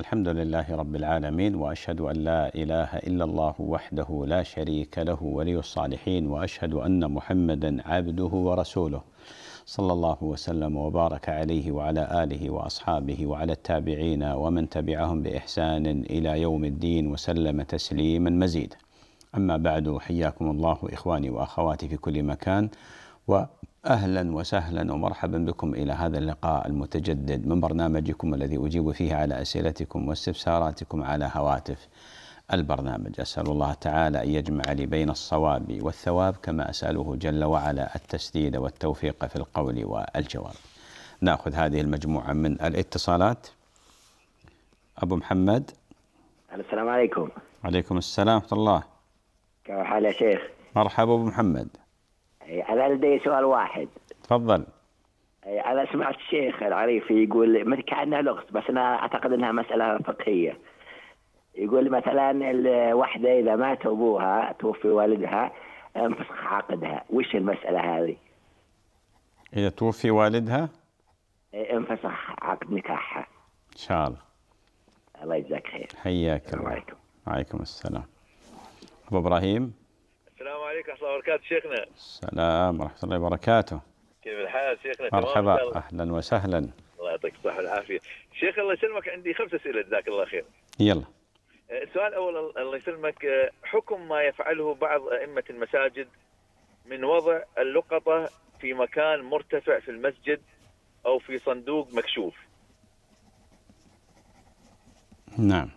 الحمد لله رب العالمين واشهد ان لا اله الا الله وحده لا شريك له ولي الصالحين واشهد ان محمدا عبده ورسوله صلى الله وسلم وبارك عليه وعلى اله واصحابه وعلى التابعين ومن تبعهم باحسان الى يوم الدين وسلم تسليما مزيدا. اما بعد حياكم الله اخواني واخواتي في كل مكان و اهلا وسهلا ومرحبا بكم الى هذا اللقاء المتجدد من برنامجكم الذي اجيب فيه على اسئلتكم واستفساراتكم على هواتف البرنامج اسال الله تعالى ان يجمع لي بين الصواب والثواب كما اساله جل وعلا التسديد والتوفيق في القول والجواب. ناخذ هذه المجموعه من الاتصالات. ابو محمد السلام عليكم. عليكم السلام ورحمه الله. كيف حال يا شيخ؟ مرحبا ابو محمد. إيه، انا لدي سؤال واحد تفضل إيه، انا سمعت الشيخ العريفي يقول ما كانها لغز بس انا اعتقد انها مساله فقهيه يقول مثلا الوحده اذا مات ابوها توفي والدها انفسخ عقدها وش المساله هذه اذا توفي والدها إيه، انفسخ عقد نكاحها ان شاء الله الله يجزاك خير حياك الله وعليكم السلام ابو ابراهيم عليك ورحمة الله وبركاته شيخنا. السلام ورحمة الله وبركاته. كيف الحال شيخنا؟ مرحبا أهلا وسهلا. الله يعطيك الصحة والعافية. شيخ الله يسلمك عندي خمس أسئلة جزاك الله خير. يلا. أه، السؤال الأول الله يسلمك أه، حكم ما يفعله بعض أئمة المساجد من وضع اللقطة في مكان مرتفع في المسجد أو في صندوق مكشوف. نعم.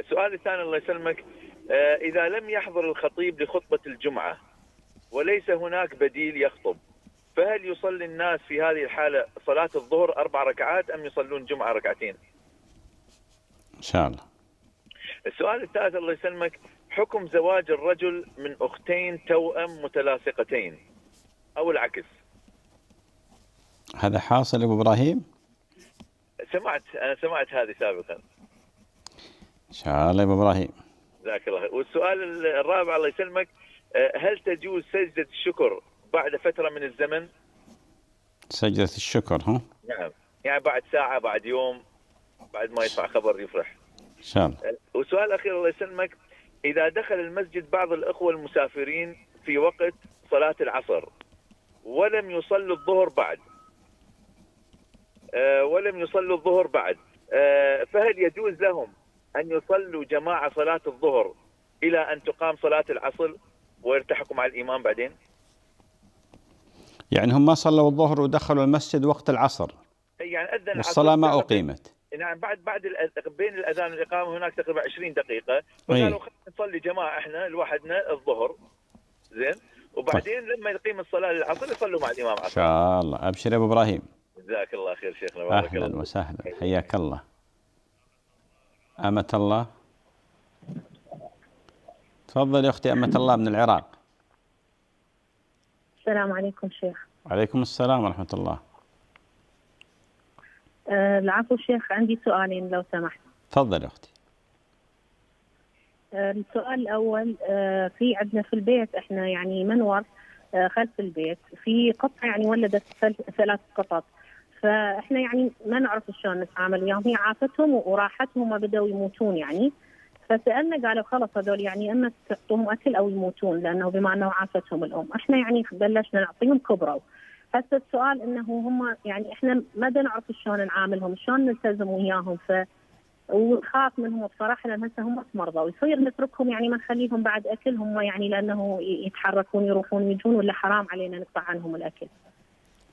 السؤال الثاني الله يسلمك آه، إذا لم يحضر الخطيب لخطبة الجمعة وليس هناك بديل يخطب فهل يصلي الناس في هذه الحالة صلاة الظهر أربع ركعات أم يصلون جمعة ركعتين إن شاء الله السؤال الثالث الله يسلمك حكم زواج الرجل من أختين توأم متلاصقتين أو العكس هذا حاصل أبو إبراهيم سمعت أنا سمعت هذه سابقا إن شاء الله أبو إبراهيم جزاك الله والسؤال الرابع الله يسلمك آه، هل تجوز سجدة الشكر بعد فترة من الزمن؟ سجدة الشكر ها؟ نعم يعني بعد ساعة بعد يوم بعد ما يطلع خبر يفرح إن شاء الله آه، وسؤال أخير الله يسلمك إذا دخل المسجد بعض الأخوة المسافرين في وقت صلاة العصر ولم يصلوا الظهر بعد آه، ولم يصلوا الظهر بعد فهل يجوز لهم أن يصلوا جماعة صلاة الظهر إلى أن تقام صلاة العصر ويلتحقوا مع الإمام بعدين يعني هم ما صلوا الظهر ودخلوا المسجد وقت العصر يعني أذن والصلاة ما أقيمت نعم بعد بعد بين الأذان والإقامة هناك تقريبا 20 دقيقة فقالوا خلينا نصلي جماعة إحنا لوحدنا الظهر زين وبعدين طيب. لما يقيم الصلاة للعصر يصلوا مع الإمام عصر إن شاء الله أبشر يا أبو إبراهيم جزاك الله خير شيخنا بارك الله أهلا وسهلا حياك الله أمة الله تفضل يا أختي أمة الله من العراق السلام عليكم شيخ عليكم السلام ورحمة الله أه، العفو شيخ عندي سؤالين لو سمحت تفضل يا أختي أه، السؤال الأول أه، في عندنا في البيت احنا يعني منور خلف البيت في قطة يعني ولدت ثلاث قطط فاحنا يعني ما نعرف شلون نتعامل وياهم يعني هي عافتهم وراحتهم بدوا يموتون يعني فسالنا قالوا خلص هذول يعني اما تعطوهم اكل او يموتون لانه بما انه عافتهم الام، احنا يعني بلشنا نعطيهم كبروا. هسه السؤال انه هم يعني احنا ما نعرف شلون نعاملهم، شلون نلتزم وياهم ف ونخاف منهم بصراحه لان هسه هم مرضى ويصير نتركهم يعني ما نخليهم بعد اكل هم يعني لانه يتحركون يروحون ويجون ولا حرام علينا نقطع عنهم الاكل.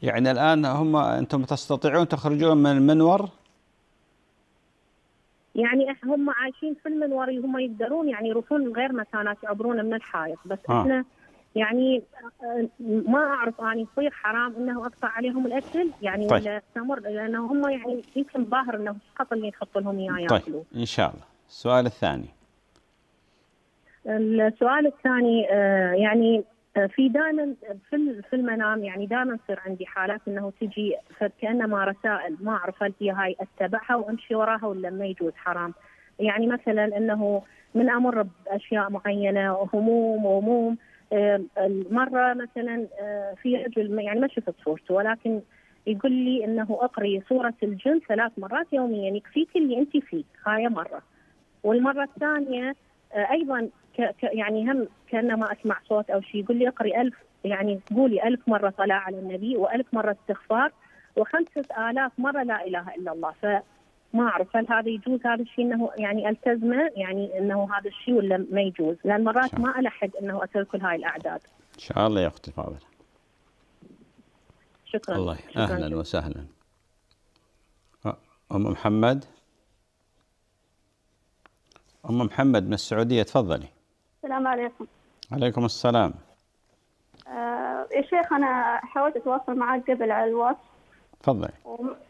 يعني الآن هم أنتم تستطيعون تخرجون من المنور يعني هم عايشين في المنور هم يقدرون يعني يروحون غير مكانات يعبرون من الحائط بس آه. احنا يعني آه، ما اعرف اني يصير حرام انه اقطع عليهم الاكل يعني طيب. ولا التمر لانه هم يعني يمكن ظاهر انه فقط اللي يحط لهم اياه طيب ياكلوا. ان شاء الله. السؤال الثاني. السؤال الثاني آه، يعني في دائما في في المنام يعني دائما تصير عندي حالات انه تجي كانما رسائل ما اعرف هل هي هاي اتبعها وامشي وراها ولا ما يجوز حرام يعني مثلا انه من امر باشياء معينه هموم وهموم مره مثلا آه، في رجل يعني ما شفت صورته ولكن يقول لي انه اقري صوره الجن ثلاث مرات يوميا يكفيك اللي انت فيه هاي مره والمره الثانيه آه، ايضا ك يعني هم كانما اسمع صوت او شيء يقول لي اقري ألف يعني قولي ألف مرة صلاة على النبي وألف مرة استغفار و آلاف مرة لا إله إلا الله فما أعرف هل هذا يجوز هذا الشيء أنه يعني ألتزمه يعني أنه هذا الشيء ولا ما يجوز لأن مرات ما ألحق أنه أسوي كل هاي الأعداد إن شاء الله يا أختي فاضل شكرا الله شكرا أهلا شكرا. وسهلا أم محمد أم محمد من السعودية تفضلي السلام عليكم عليكم السلام آه يا شيخ أنا حاولت أتواصل معك قبل على الواتس تفضلي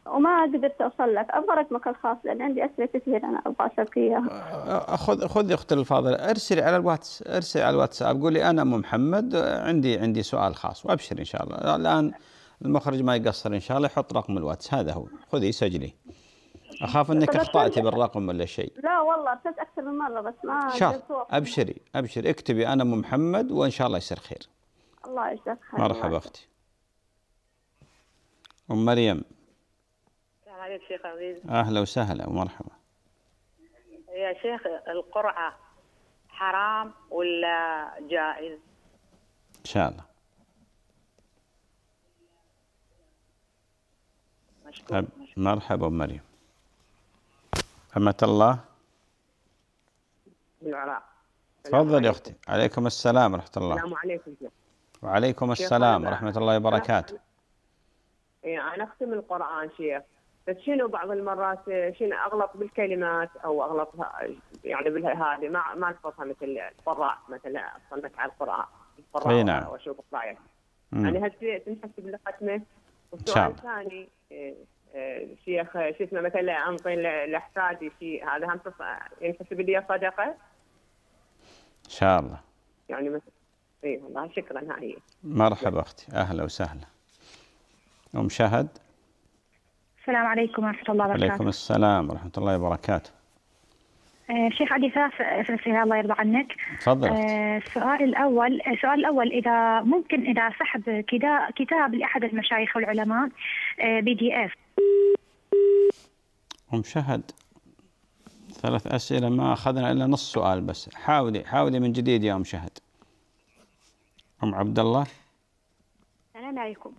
وما قدرت اوصل لك ابغى رقمك الخاص لان عندي اسئله كثير انا ابغى اسالك اياها آه، آه، خذ خذي اختي الفاضله ارسلي على الواتس ارسلي على الواتساب قولي انا ام محمد عندي عندي سؤال خاص وابشر ان شاء الله الان المخرج ما يقصر ان شاء الله يحط رقم الواتس هذا هو خذي سجلي اخاف انك اخطاتي بالرقم ولا شيء لا والله ارسلت اكثر من مره بس ما الله ابشري ابشري اكتبي انا ام محمد وان شاء الله يصير خير الله يجزاك خير مرحبا اختي ام مريم السلام عليكم شيخ عزيز اهلا وسهلا ومرحبا يا شيخ القرعه حرام ولا جائز؟ ان شاء الله مشكور مرحبا مريم أمة الله العراق تفضل يا أختي عليكم السلام ورحمة الله السلام عليكم وعليكم السلام ورحمة الله وبركاته أنا, إيه، أنا أختم القرآن شيخ بس شنو بعض المرات شنو أغلط بالكلمات أو أغلط يعني بالهذه ما ما ألفظها مثل القراء مثلا أصنف على القرآن القراء نعم وأشوف رأيك يعني هل تنحسب لختمه؟ والسؤال الثاني إيه، شيخ شو اسمه مثلا انطي لاحفادي شيء هذا هم ينحسب يعني لي صدقه؟ ان شاء الله يعني مثلا اي والله شكرا هاي مرحبا اختي اهلا وسهلا ام شهد السلام عليكم ورحمه الله وبركاته وعليكم السلام ورحمه الله وبركاته آه، شيخ علي ساف سلسلة الله يرضى عنك تفضل السؤال آه، الأول السؤال الأول إذا ممكن إذا سحب كتاب لأحد المشايخ والعلماء آه، بي دي إف أم شهد ثلاث أسئلة ما أخذنا إلا نص سؤال بس حاولي حاولي من جديد يا أم شهد أم عبد الله السلام عليكم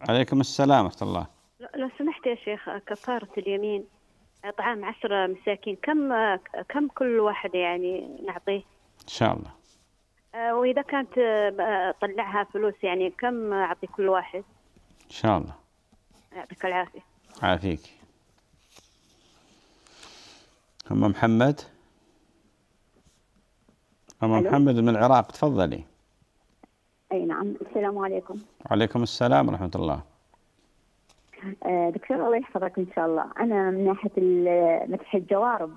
عليكم السلام ورحمة الله لو سمحت يا شيخ كفارة اليمين إطعام عشرة مساكين كم كم كل واحد يعني نعطيه؟ إن شاء الله آه، وإذا كانت آه، طلعها فلوس يعني كم أعطي كل واحد؟ إن شاء الله يعطيك العافية عافيك أم محمد أم محمد من العراق تفضلي أي نعم السلام عليكم وعليكم السلام ورحمة الله آه، دكتور الله يحفظك إن شاء الله أنا من ناحية مدح الجوارب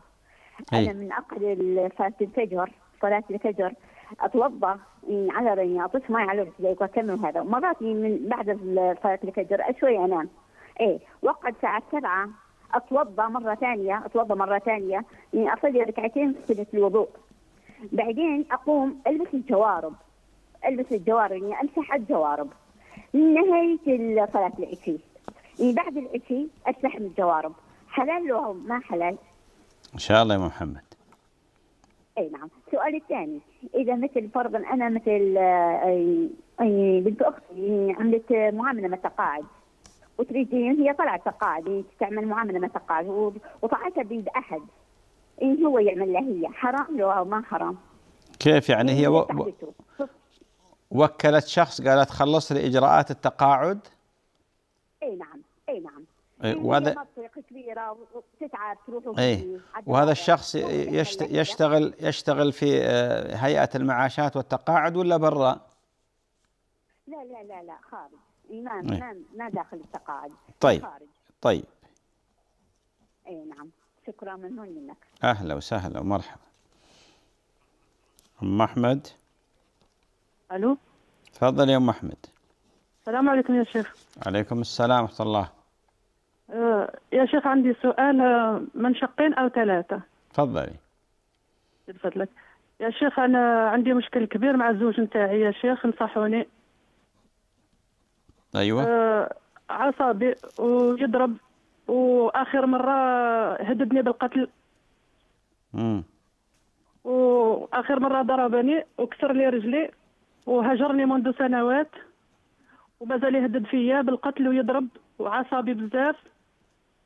أي. أنا من عقد صلاة الفجر صلاة الفجر اتوضا على ريني اطش ماي على رجلي واكمل هذا ومرات من بعد صلاه الفجر شوي انام ايه وقعد الساعه 7 اتوضا مره ثانيه اتوضا مره ثانيه يعني اصلي ركعتين في الوضوء بعدين اقوم البس الجوارب البس الجوارب يعني امسح الجوارب نهايه صلاه العشي يعني بعد العشي استحم الجوارب حلال لهم ما حلال ان شاء الله يا محمد اي نعم السؤال الثاني اذا مثل فرضا انا مثل آه، اي بنت اختي عملت معامله مع التقاعد وتريد هي طلعت تقاعد يعني تعمل معامله مع التقاعد وطلعتها بيد احد إن هو يعمل لها هي حرام لو ما حرام كيف يعني هي و... وكلت شخص قالت خلص لي إجراءات التقاعد أي نعم أي نعم إيه، وهذا كبيره وتتعب تروح إيه، وهذا الشخص يشتغل يشتغل في آه، هيئه المعاشات والتقاعد ولا برا؟ لا لا لا لا خارج ما إيه. ما داخل التقاعد طيب خارج. طيب اي نعم شكرا ممنون منك اهلا وسهلا ومرحبا ام احمد الو تفضل يا ام احمد السلام عليكم يا شيخ عليكم السلام ورحمه الله يا شيخ عندي سؤال آه، من شقين أو ثلاثة تفضلي من فضلك يا شيخ أنا عندي مشكل كبير مع الزوج نتاعي يا شيخ نصحوني أيوة آه عصبي ويضرب وآخر مرة هددني بالقتل امم وآخر مرة ضربني وكسر لي رجلي وهجرني منذ سنوات ومازال يهدد فيا بالقتل ويضرب وعصبي بزاف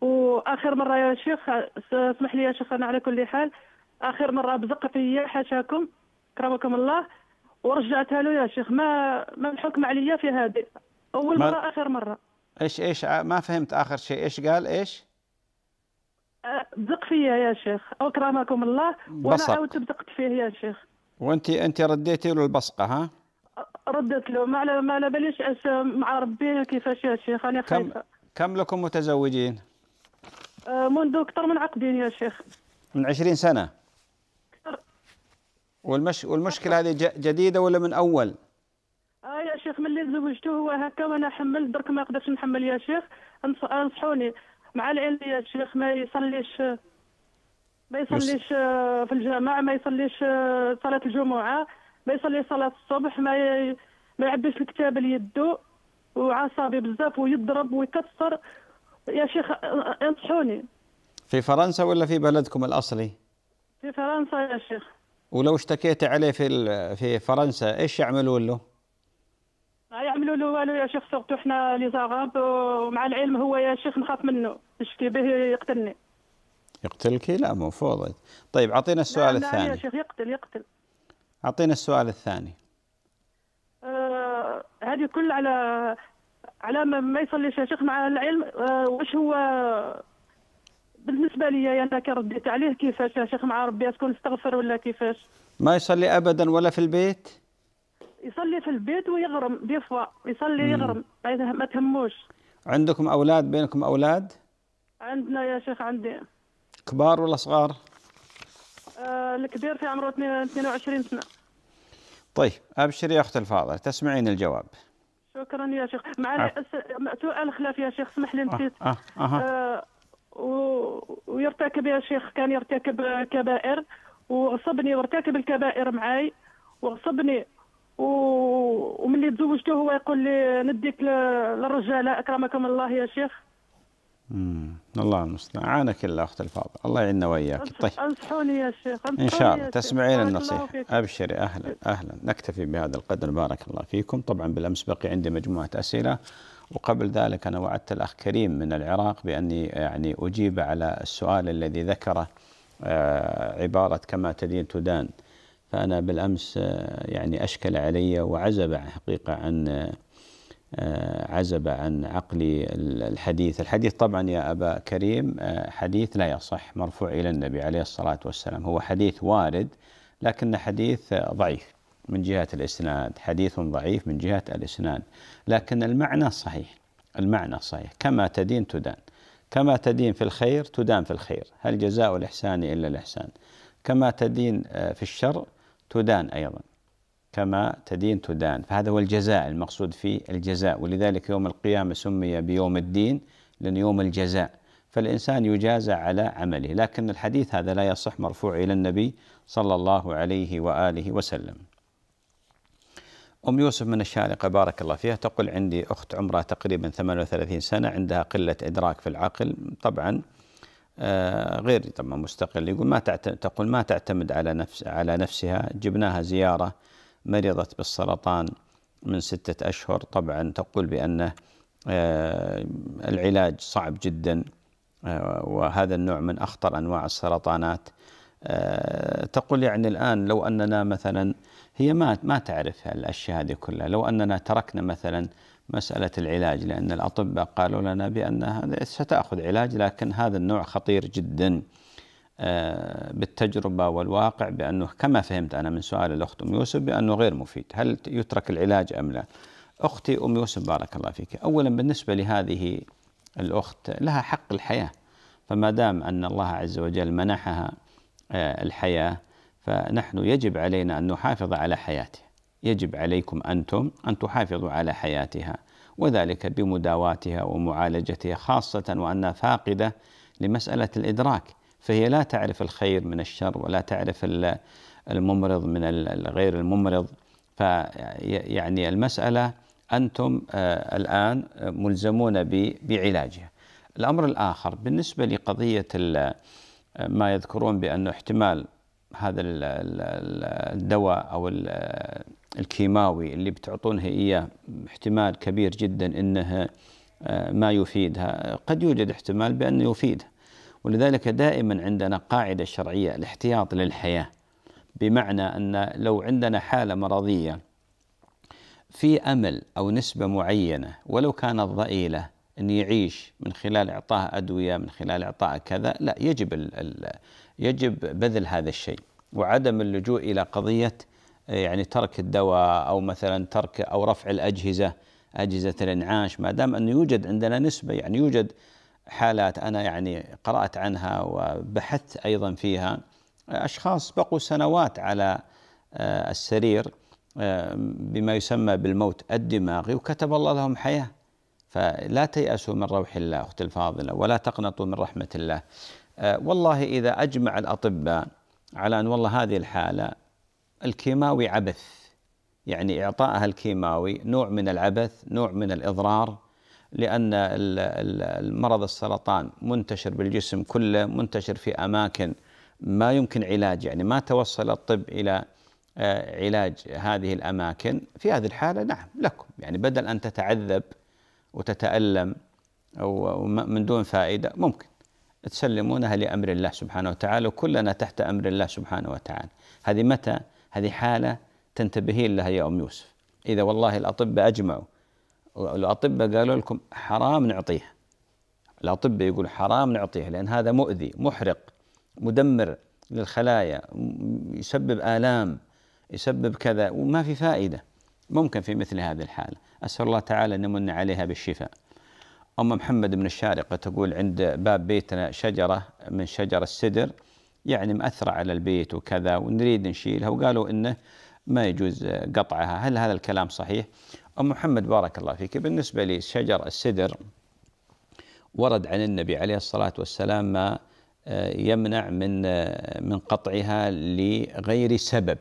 واخر مره يا شيخ اسمح لي يا شيخ انا على كل حال اخر مره بزق فيا حاشاكم كرمكم الله ورجعتها له يا شيخ ما ما الحكم عليا في هذه اول مره اخر مره ايش ايش آه، ما فهمت اخر شيء ايش قال ايش؟ بزق فيا يا شيخ اكرمكم الله وانا عاودت بزقت فيه يا شيخ وانت انت رديتي له البصقه ها؟ ردت له ما على ما على باليش مع ربي كيفاش يا شيخ انا خايفه كم كم لكم متزوجين؟ آه، منذ أكثر من عقدين يا شيخ من 20 سنة أكثر والمش والمشكلة هذه جديدة ولا من أول؟ اه يا شيخ من اللي تزوجته هو هكا وانا حملت درك ما قدرتش نحمل يا شيخ انصحوني مع العلم يا شيخ ما يصليش ما يصليش آه، في الجامع ما يصليش آه، صلاة الجمعة ما يصلي صلاة الصبح ما ما يعبيش الكتاب ليدو وعصبي بزاف ويضرب ويكسر يا شيخ انصحوني في فرنسا ولا في بلدكم الأصلي؟ في فرنسا يا شيخ ولو اشتكيت عليه في في فرنسا ايش يعملوا له؟ ما يعملوا له والو يا شيخ سورتو احنا لي ومع العلم هو يا شيخ نخاف منه نشكي به يقتلني يقتلك لا مو فوضي طيب اعطينا السؤال لا الثاني لا يا شيخ يقتل يقتل اعطينا السؤال الثاني أه، هذه كل على على ما, ما يصليش يا شيخ مع العلم آه، واش هو بالنسبه لي انا كرديت عليه كيفاش يا شيخ مع ربي تكون استغفر ولا كيفاش ما يصلي ابدا ولا في البيت يصلي في البيت ويغرم بيفوا يصلي مم. يغرم ما تهموش عندكم اولاد بينكم اولاد عندنا يا شيخ عندي كبار ولا صغار آه، الكبير في عمره 22 سنه طيب ابشري يا اخت الفاضله تسمعين الجواب شكرا يا شيخ معنا سؤال خلاف يا شيخ اسمح لي آه، نسيت آه. آه. آه. ويرتكب يا شيخ كان يرتكب كبائر وغصبني وارتكب الكبائر معاي وغصبني و... وملي تزوجته هو يقول لي نديك للرجاله اكرمكم الله يا شيخ امم الله المستعان عانك الله اخت الفاضله الله يعيننا واياك طيب انصحوني يا شيخ ان شاء الله تسمعين النصيحه ابشري اهلا اهلا نكتفي بهذا القدر بارك الله فيكم طبعا بالامس بقي عندي مجموعه اسئله وقبل ذلك انا وعدت الاخ كريم من العراق باني يعني اجيب على السؤال الذي ذكره آه، عباره كما تدين تدان فانا بالامس آه، يعني اشكل علي وعزب حقيقه عن آه، آه، عزب عن عقل الحديث الحديث طبعا يا أبا كريم آه، حديث لا يصح مرفوع إلى النبي عليه الصلاة والسلام هو حديث وارد لكن حديث ضعيف من جهة الإسناد حديث ضعيف من جهة الإسناد لكن المعنى صحيح المعنى صحيح كما تدين تدان كما تدين في الخير تدان في الخير هل جزاء الإحسان إلا الإحسان كما تدين آه، في الشر تدان أيضا كما تدين تدان فهذا هو الجزاء المقصود فيه الجزاء ولذلك يوم القيامة سمي بيوم الدين لأن يوم الجزاء فالإنسان يجازى على عمله لكن الحديث هذا لا يصح مرفوع إلى النبي صلى الله عليه وآله وسلم أم يوسف من الشارقة بارك الله فيها تقول عندي أخت عمرها تقريبا 38 سنة عندها قلة إدراك في العقل طبعا آه، غير طبعا مستقل يقول ما تقول ما تعتمد على نفس على نفسها جبناها زيارة مرضت بالسرطان من ستة أشهر طبعا تقول بأن آه، العلاج صعب جدا آه، وهذا النوع من أخطر أنواع السرطانات آه، تقول يعني الآن لو أننا مثلا هي ما ما تعرف الأشياء هذه كلها لو أننا تركنا مثلا مسألة العلاج لأن الأطباء قالوا لنا بأن ستأخذ علاج لكن هذا النوع خطير جدا آه، بالتجربة والواقع بأنه كما فهمت أنا من سؤال الأخت أم يوسف بأنه غير مفيد هل يترك العلاج أم لا أختي أم يوسف بارك الله فيك أولا بالنسبة لهذه الأخت لها حق الحياة فما دام أن الله عز وجل منحها آه، الحياة فنحن يجب علينا أن نحافظ على حياتها يجب عليكم أنتم أن تحافظوا على حياتها وذلك بمداواتها ومعالجتها خاصة وأنها فاقدة لمسألة الإدراك فهي لا تعرف الخير من الشر ولا تعرف الممرض من الغير الممرض فيعني المسألة أنتم آه، الآن ملزمون بعلاجها الأمر الآخر بالنسبة لقضية ما يذكرون بأنه احتمال هذا الدواء أو الكيماوي اللي بتعطونه إياه احتمال كبير جدا أنه آه، ما يفيدها قد يوجد احتمال بأنه يفيدها ولذلك دائما عندنا قاعدة شرعية الاحتياط للحياة بمعنى أن لو عندنا حالة مرضية في أمل أو نسبة معينة ولو كانت ضئيلة أن يعيش من خلال إعطاه أدوية من خلال اعطاء كذا لا يجب الـ يجب بذل هذا الشيء وعدم اللجوء إلى قضية يعني ترك الدواء أو مثلا ترك أو رفع الأجهزة أجهزة الإنعاش ما دام أنه يوجد عندنا نسبة يعني يوجد حالات أنا يعني قرأت عنها وبحثت أيضا فيها أشخاص بقوا سنوات على آه، السرير آه، بما يسمى بالموت الدماغي وكتب الله لهم حياة فلا تيأسوا من روح الله أختي الفاضلة ولا تقنطوا من رحمة الله آه، والله إذا أجمع الأطباء على أن والله هذه الحالة الكيماوي عبث يعني إعطائها الكيماوي نوع من العبث نوع من الإضرار لأن المرض السرطان منتشر بالجسم كله منتشر في أماكن ما يمكن علاج يعني ما توصل الطب إلى آه، علاج هذه الأماكن في هذه الحالة نعم لكم يعني بدل أن تتعذب وتتألم أو من دون فائدة ممكن تسلمونها لأمر الله سبحانه وتعالى وكلنا تحت أمر الله سبحانه وتعالى هذه متى؟ هذه حالة تنتبهين لها يا أم يوسف إذا والله الأطباء أجمعوا الأطباء قالوا لكم حرام نعطيه الأطباء يقول حرام نعطيه لأن هذا مؤذي محرق مدمر للخلايا يسبب آلام يسبب كذا وما في فائدة ممكن في مثل هذه الحالة أسأل الله تعالى أن يمن عليها بالشفاء أم محمد من الشارقة تقول عند باب بيتنا شجرة من شجر السدر يعني مأثرة على البيت وكذا ونريد نشيلها وقالوا إنه ما يجوز قطعها هل هذا الكلام صحيح أم محمد بارك الله فيك بالنسبة لشجر السدر ورد عن النبي عليه الصلاة والسلام ما آه، يمنع من آه، من قطعها لغير سبب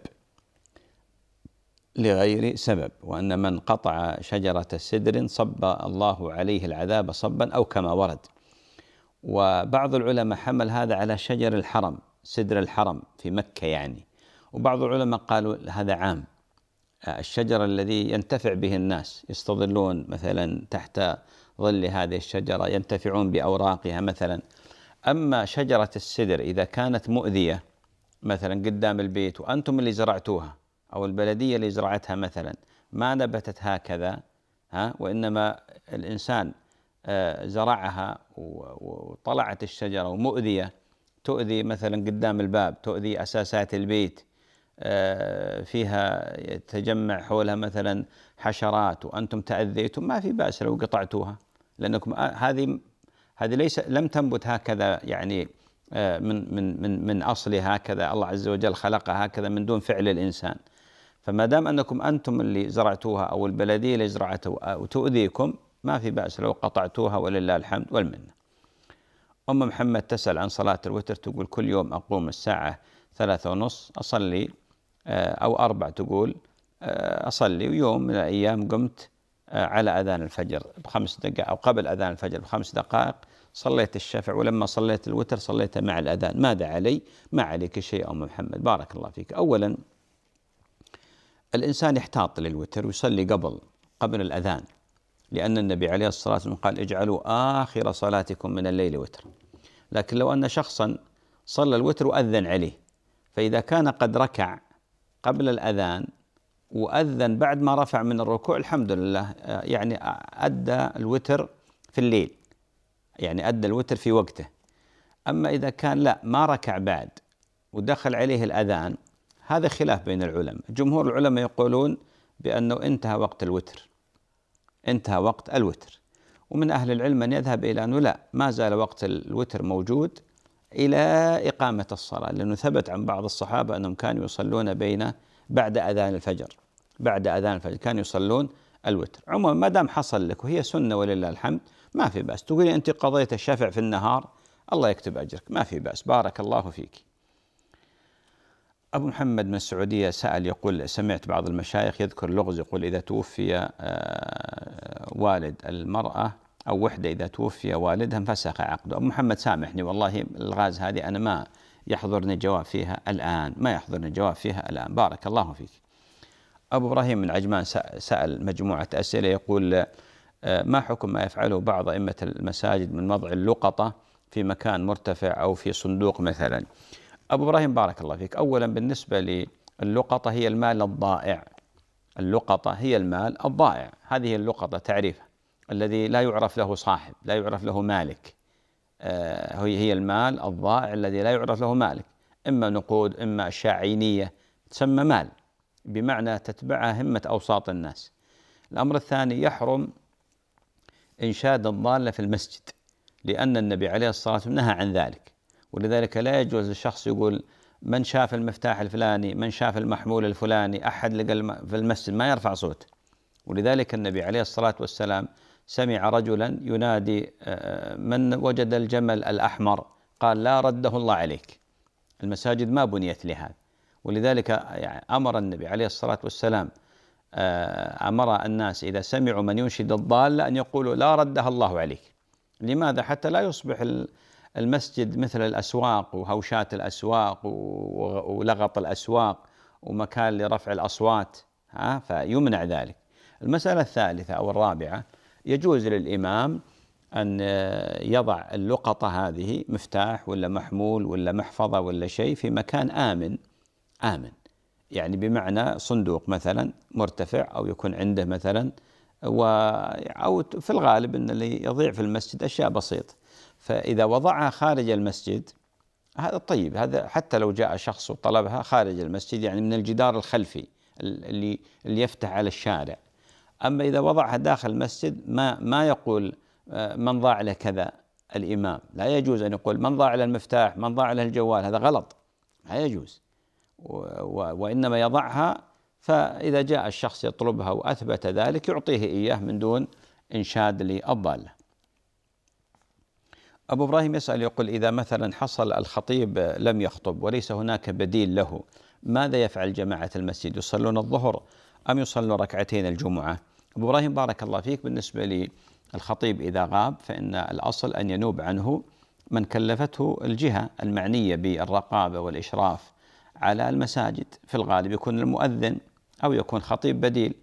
لغير سبب وأن من قطع شجرة سدر صب الله عليه العذاب صبا أو كما ورد وبعض العلماء حمل هذا على شجر الحرم سدر الحرم في مكة يعني وبعض العلماء قالوا هذا عام الشجر الذي ينتفع به الناس يستظلون مثلا تحت ظل هذه الشجرة ينتفعون بأوراقها مثلا أما شجرة السدر إذا كانت مؤذية مثلا قدام البيت وأنتم اللي زرعتوها أو البلدية اللي زرعتها مثلا ما نبتت هكذا ها وإنما الإنسان آه، زرعها وطلعت الشجرة ومؤذية تؤذي مثلا قدام الباب تؤذي أساسات البيت آه، فيها تجمع حولها مثلا حشرات وانتم تاذيتم ما في باس لو قطعتوها لانكم آه، هذه هذه ليس لم تنبت هكذا يعني آه، من من من من اصلها هكذا الله عز وجل خلقها هكذا من دون فعل الانسان فما دام انكم انتم اللي زرعتوها او البلديه اللي زرعتها وتؤذيكم ما في باس لو قطعتوها ولله الحمد والمنه. ام محمد تسال عن صلاه الوتر تقول كل يوم اقوم الساعه ثلاثة ونص اصلي آه، أو أربع تقول آه، أصلي ويوم من الأيام قمت آه، على أذان الفجر بخمس دقائق أو قبل أذان الفجر بخمس دقائق صليت الشفع ولما صليت الوتر صليته مع الأذان ماذا علي؟ ما عليك شيء أم محمد بارك الله فيك أولا الإنسان يحتاط للوتر ويصلي قبل قبل الأذان لأن النبي عليه الصلاة والسلام قال اجعلوا آخر صلاتكم من الليل وتر لكن لو أن شخصا صلى الوتر وأذن عليه فإذا كان قد ركع قبل الأذان وأذن بعد ما رفع من الركوع الحمد لله آه، يعني آه، أدى الوتر في الليل يعني أدى الوتر في وقته أما إذا كان لا ما ركع بعد ودخل عليه الأذان هذا خلاف بين العلماء جمهور العلماء يقولون بأنه انتهى وقت الوتر انتهى وقت الوتر ومن أهل العلم من يذهب إلى أنه لا ما زال وقت الوتر موجود إلى إقامة الصلاة لأنه ثبت عن بعض الصحابة أنهم كانوا يصلون بين بعد أذان الفجر بعد أذان الفجر كانوا يصلون الوتر عموما ما دام حصل لك وهي سنة ولله الحمد ما في بأس تقولي أنت قضيت الشفع في النهار الله يكتب أجرك ما في بأس بارك الله فيك أبو محمد من السعودية سأل يقول سمعت بعض المشايخ يذكر لغز يقول إذا توفي آه، والد المرأة أو وحدة إذا توفي والدها انفسخ عقده أبو محمد سامحني والله الغاز هذه أنا ما يحضرني جواب فيها الآن ما يحضرني جواب فيها الآن بارك الله فيك أبو إبراهيم من عجمان سأل مجموعة أسئلة يقول آه، ما حكم ما يفعله بعض أئمة المساجد من وضع اللقطة في مكان مرتفع أو في صندوق مثلا أبو إبراهيم بارك الله فيك أولا بالنسبة للقطة هي المال الضائع اللقطة هي المال الضائع هذه اللقطة تعريفها الذي لا يعرف له صاحب لا يعرف له مالك آه، هي هي المال الضائع الذي لا يعرف له مالك إما نقود إما أشياء عينية تسمى مال بمعنى تتبعها همة أوساط الناس الأمر الثاني يحرم إنشاد الضالة في المسجد لأن النبي عليه الصلاة والسلام نهى عن ذلك ولذلك لا يجوز للشخص يقول من شاف المفتاح الفلاني من شاف المحمول الفلاني أحد لقى في المسجد ما يرفع صوت ولذلك النبي عليه الصلاة والسلام سمع رجلا ينادي آه، آه، من وجد الجمل الأحمر قال لا رده الله عليك المساجد ما بنيت لهذا ولذلك يعني أمر النبي عليه الصلاة والسلام آه، أمر الناس إذا سمعوا من ينشد الضالة أن يقولوا لا ردها الله عليك لماذا حتى لا يصبح المسجد مثل الأسواق وهوشات الأسواق ولغط الأسواق ومكان لرفع الأصوات ها فيمنع ذلك المسألة الثالثة أو الرابعة يجوز للإمام أن آه، يضع اللقطة هذه مفتاح ولا محمول ولا محفظة ولا شيء في مكان آمن آمن يعني بمعنى صندوق مثلا مرتفع أو يكون عنده مثلا و أو في الغالب أن اللي يضيع في المسجد أشياء بسيطة فإذا وضعها خارج المسجد هذا طيب هذا حتى لو جاء شخص وطلبها خارج المسجد يعني من الجدار الخلفي اللي اللي يفتح على الشارع أما إذا وضعها داخل المسجد ما ما يقول آه، من ضاع له كذا الإمام لا يجوز أن يقول من ضاع له المفتاح من ضاع له الجوال هذا غلط لا يجوز وإنما يضعها فإذا جاء الشخص يطلبها وأثبت ذلك يعطيه إياه من دون إنشاد للضالة أبو إبراهيم يسأل يقول إذا مثلا حصل الخطيب لم يخطب وليس هناك بديل له ماذا يفعل جماعة المسجد يصلون الظهر أم يصلوا ركعتين الجمعة أبو إبراهيم بارك الله فيك بالنسبة للخطيب إذا غاب فإن الأصل أن ينوب عنه من كلفته الجهة المعنية بالرقابة والإشراف على المساجد في الغالب يكون المؤذن أو يكون خطيب بديل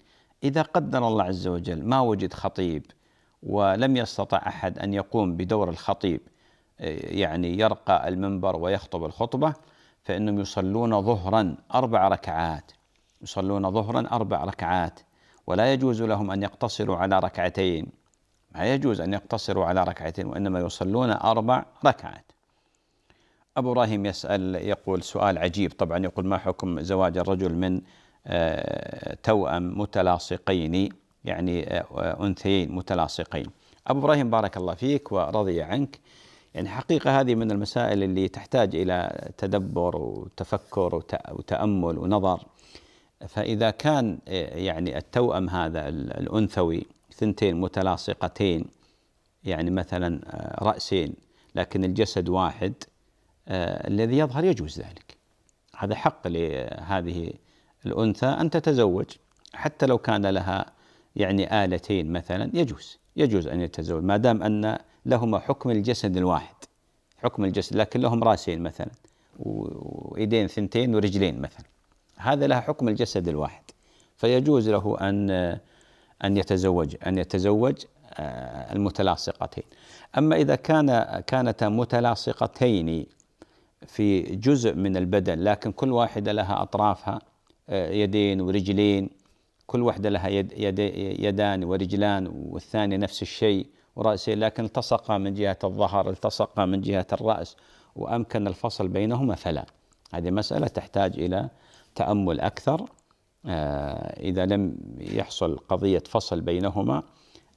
إذا قدر الله عز وجل ما وجد خطيب ولم يستطع أحد أن يقوم بدور الخطيب إيه، يعني يرقى المنبر ويخطب الخطبة فإنهم يصلون ظهرا أربع ركعات يصلون ظهرا أربع ركعات ولا يجوز لهم أن يقتصروا على ركعتين ما يجوز أن يقتصروا على ركعتين وإنما يصلون أربع ركعات أبو إبراهيم يسأل يقول سؤال عجيب طبعا يقول ما حكم زواج الرجل من آه، توأم متلاصقين يعني آه، آه، أنثيين متلاصقين أبو إبراهيم بارك الله فيك ورضي عنك يعني حقيقة هذه من المسائل اللي تحتاج إلى تدبر وتفكر وتأمل ونظر فإذا كان إيه، يعني التوأم هذا الأنثوي ثنتين متلاصقتين يعني مثلا آه، رأسين لكن الجسد واحد آه، الذي يظهر يجوز ذلك هذا حق لهذه الأنثى أن تتزوج حتى لو كان لها يعني آلتين مثلا يجوز يجوز أن يتزوج ما دام أن لهما حكم الجسد الواحد حكم الجسد لكن لهم راسين مثلا وإيدين ثنتين ورجلين مثلا هذا لها حكم الجسد الواحد فيجوز له أن أن يتزوج أن يتزوج آه، المتلاصقتين أما إذا كان كانتا متلاصقتين في جزء من البدن لكن كل واحدة لها أطرافها آه، يدين ورجلين كل واحدة لها يد يد يدان ورجلان والثانية نفس الشيء ورأسين لكن التصق من جهة الظهر التصق من جهة الرأس وأمكن الفصل بينهما فلا هذه مسألة تحتاج إلى تأمل أكثر آه، إذا لم يحصل قضية فصل بينهما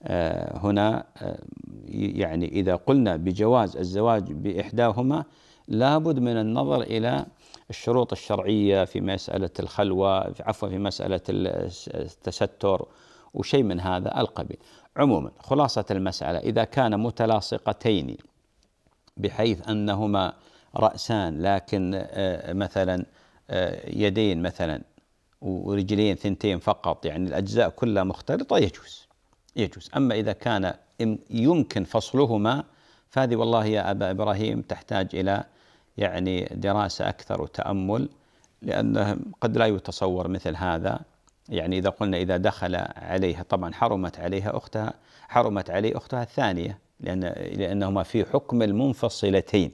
آه، هنا آه، يعني إذا قلنا بجواز الزواج بإحداهما لابد من النظر إلى الشروط الشرعية في مسألة الخلوة عفوا في مسألة التستر وشيء من هذا القبيل عموما خلاصة المسألة إذا كان متلاصقتين بحيث أنهما رأسان لكن مثلا آه، يدين مثلا ورجلين ثنتين فقط يعني الأجزاء كلها مختلطة يجوز يجوز أما إذا كان يمكن فصلهما فهذه والله يا أبا إبراهيم تحتاج إلى يعني دراسة أكثر وتأمل لأنه قد لا يتصور مثل هذا يعني إذا قلنا إذا دخل عليها طبعا حرمت عليها أختها حرمت عليه أختها الثانية لأن لأنهما في حكم المنفصلتين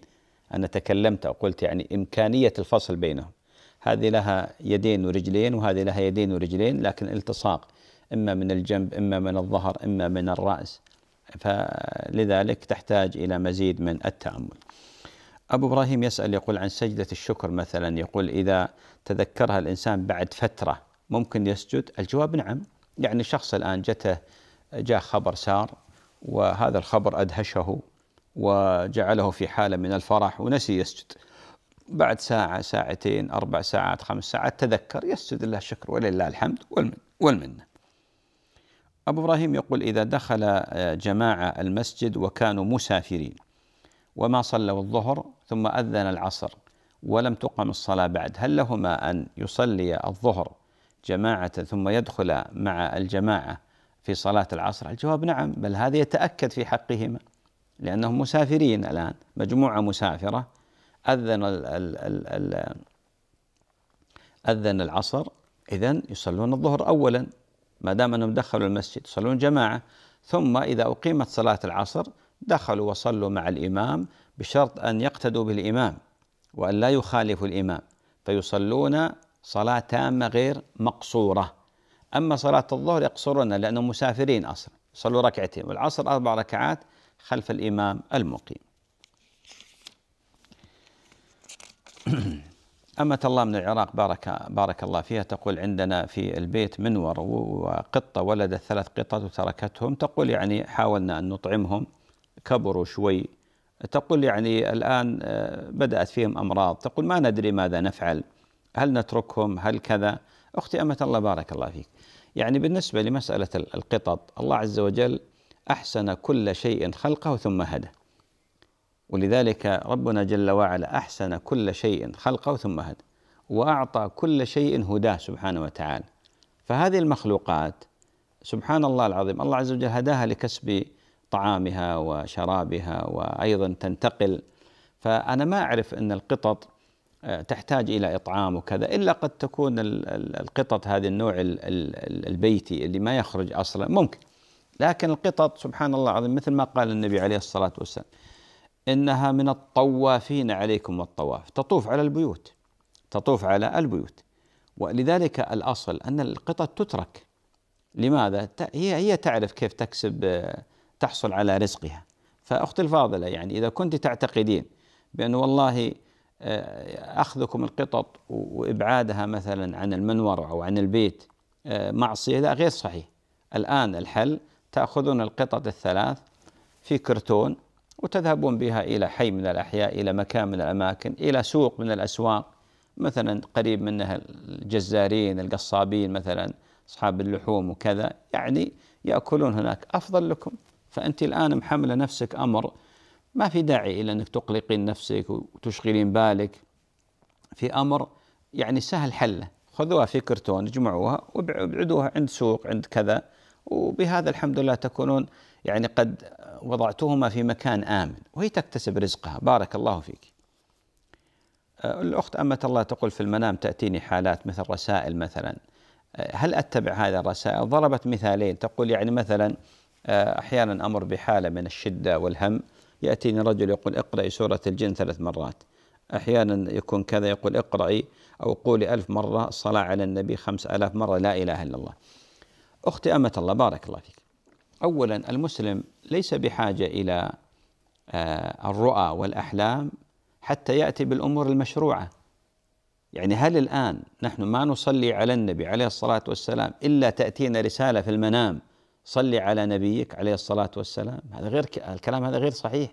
أنا تكلمت او قلت يعني إمكانية الفصل بينهم هذه لها يدين ورجلين وهذه لها يدين ورجلين لكن التصاق إما من الجنب إما من الظهر إما من الرأس فلذلك تحتاج إلى مزيد من التأمل أبو إبراهيم يسأل يقول عن سجدة الشكر مثلا يقول إذا تذكرها الإنسان بعد فترة ممكن يسجد الجواب نعم يعني شخص الآن جته جاء خبر سار وهذا الخبر أدهشه وجعله في حالة من الفرح ونسي يسجد بعد ساعة ساعتين أربع ساعات خمس ساعات تذكر يسجد الله الشكر ولله الحمد والمنة أبو إبراهيم يقول إذا دخل آه، جماعة المسجد وكانوا مسافرين وما صلوا الظهر ثم أذن العصر ولم تقم الصلاة بعد هل لهما أن يصلي الظهر جماعة ثم يدخل مع الجماعة في صلاة العصر الجواب نعم بل هذا يتأكد في حقهما لأنهم مسافرين الآن مجموعة مسافرة أذن الـ الـ الـ الـ أذن العصر إذا يصلون الظهر أولا ما دام أنهم دخلوا المسجد يصلون جماعة ثم إذا أقيمت صلاة العصر دخلوا وصلوا مع الإمام بشرط أن يقتدوا بالإمام وأن لا يخالفوا الإمام فيصلون صلاة تامة غير مقصورة أما صلاة الظهر يقصرون لأنهم مسافرين أصلا صلوا ركعتين والعصر أربع ركعات خلف الإمام المقيم أمة الله من العراق بارك, بارك الله فيها تقول عندنا في البيت منور وقطة ولدت ثلاث قطط وتركتهم تقول يعني حاولنا أن نطعمهم كبروا شوي تقول يعني الآن آه، بدأت فيهم أمراض تقول ما ندري ماذا نفعل هل نتركهم هل كذا أختي أمة الله بارك الله فيك يعني بالنسبة لمسألة القطط الله عز وجل أحسن كل شيء خلقه ثم هدى ولذلك ربنا جل وعلا احسن كل شيء خلقه ثم هدى واعطى كل شيء هداه سبحانه وتعالى فهذه المخلوقات سبحان الله العظيم الله عز وجل هداها لكسب طعامها وشرابها وايضا تنتقل فانا ما اعرف ان القطط آه، تحتاج الى اطعام وكذا الا قد تكون القطط هذه النوع البيتي اللي ما يخرج اصلا ممكن لكن القطط سبحان الله العظيم مثل ما قال النبي عليه الصلاه والسلام إنها من الطوافين عليكم والطواف تطوف على البيوت تطوف على البيوت ولذلك الأصل أن القطط تترك لماذا؟ هي هي تعرف كيف تكسب تحصل على رزقها فأختي الفاضلة يعني إذا كنت تعتقدين بأن والله آه، أخذكم القطط وإبعادها مثلا عن المنور أو عن البيت آه، معصية لا غير صحيح الآن الحل تأخذون القطط الثلاث في كرتون وتذهبون بها إلى حي من الأحياء إلى مكان من الأماكن إلى سوق من الأسواق مثلا قريب منها الجزارين القصابين مثلا أصحاب اللحوم وكذا يعني يأكلون هناك أفضل لكم فأنت الآن محملة نفسك أمر ما في داعي إلى أنك تقلقين نفسك وتشغلين بالك في أمر يعني سهل حله خذوها في كرتون اجمعوها وابعدوها عند سوق عند كذا وبهذا الحمد لله تكونون يعني قد وضعتهما في مكان آمن وهي تكتسب رزقها بارك الله فيك آه، الأخت أمة الله تقول في المنام تأتيني حالات مثل رسائل مثلا آه، هل أتبع هذا الرسائل ضربت مثالين تقول يعني مثلا آه، أحيانا أمر بحالة من الشدة والهم يأتيني رجل يقول اقرأي سورة الجن ثلاث مرات أحيانا يكون كذا يقول اقرأي أو قولي ألف مرة الصلاة على النبي خمس ألاف مرة لا إله إلا الله أختي أمة الله بارك الله فيك اولا المسلم ليس بحاجه الى آه، الرؤى والاحلام حتى ياتي بالامور المشروعه يعني هل الان نحن ما نصلي على النبي عليه الصلاه والسلام الا تاتينا رساله في المنام صلي على نبيك عليه الصلاه والسلام هذا غير الكلام هذا غير صحيح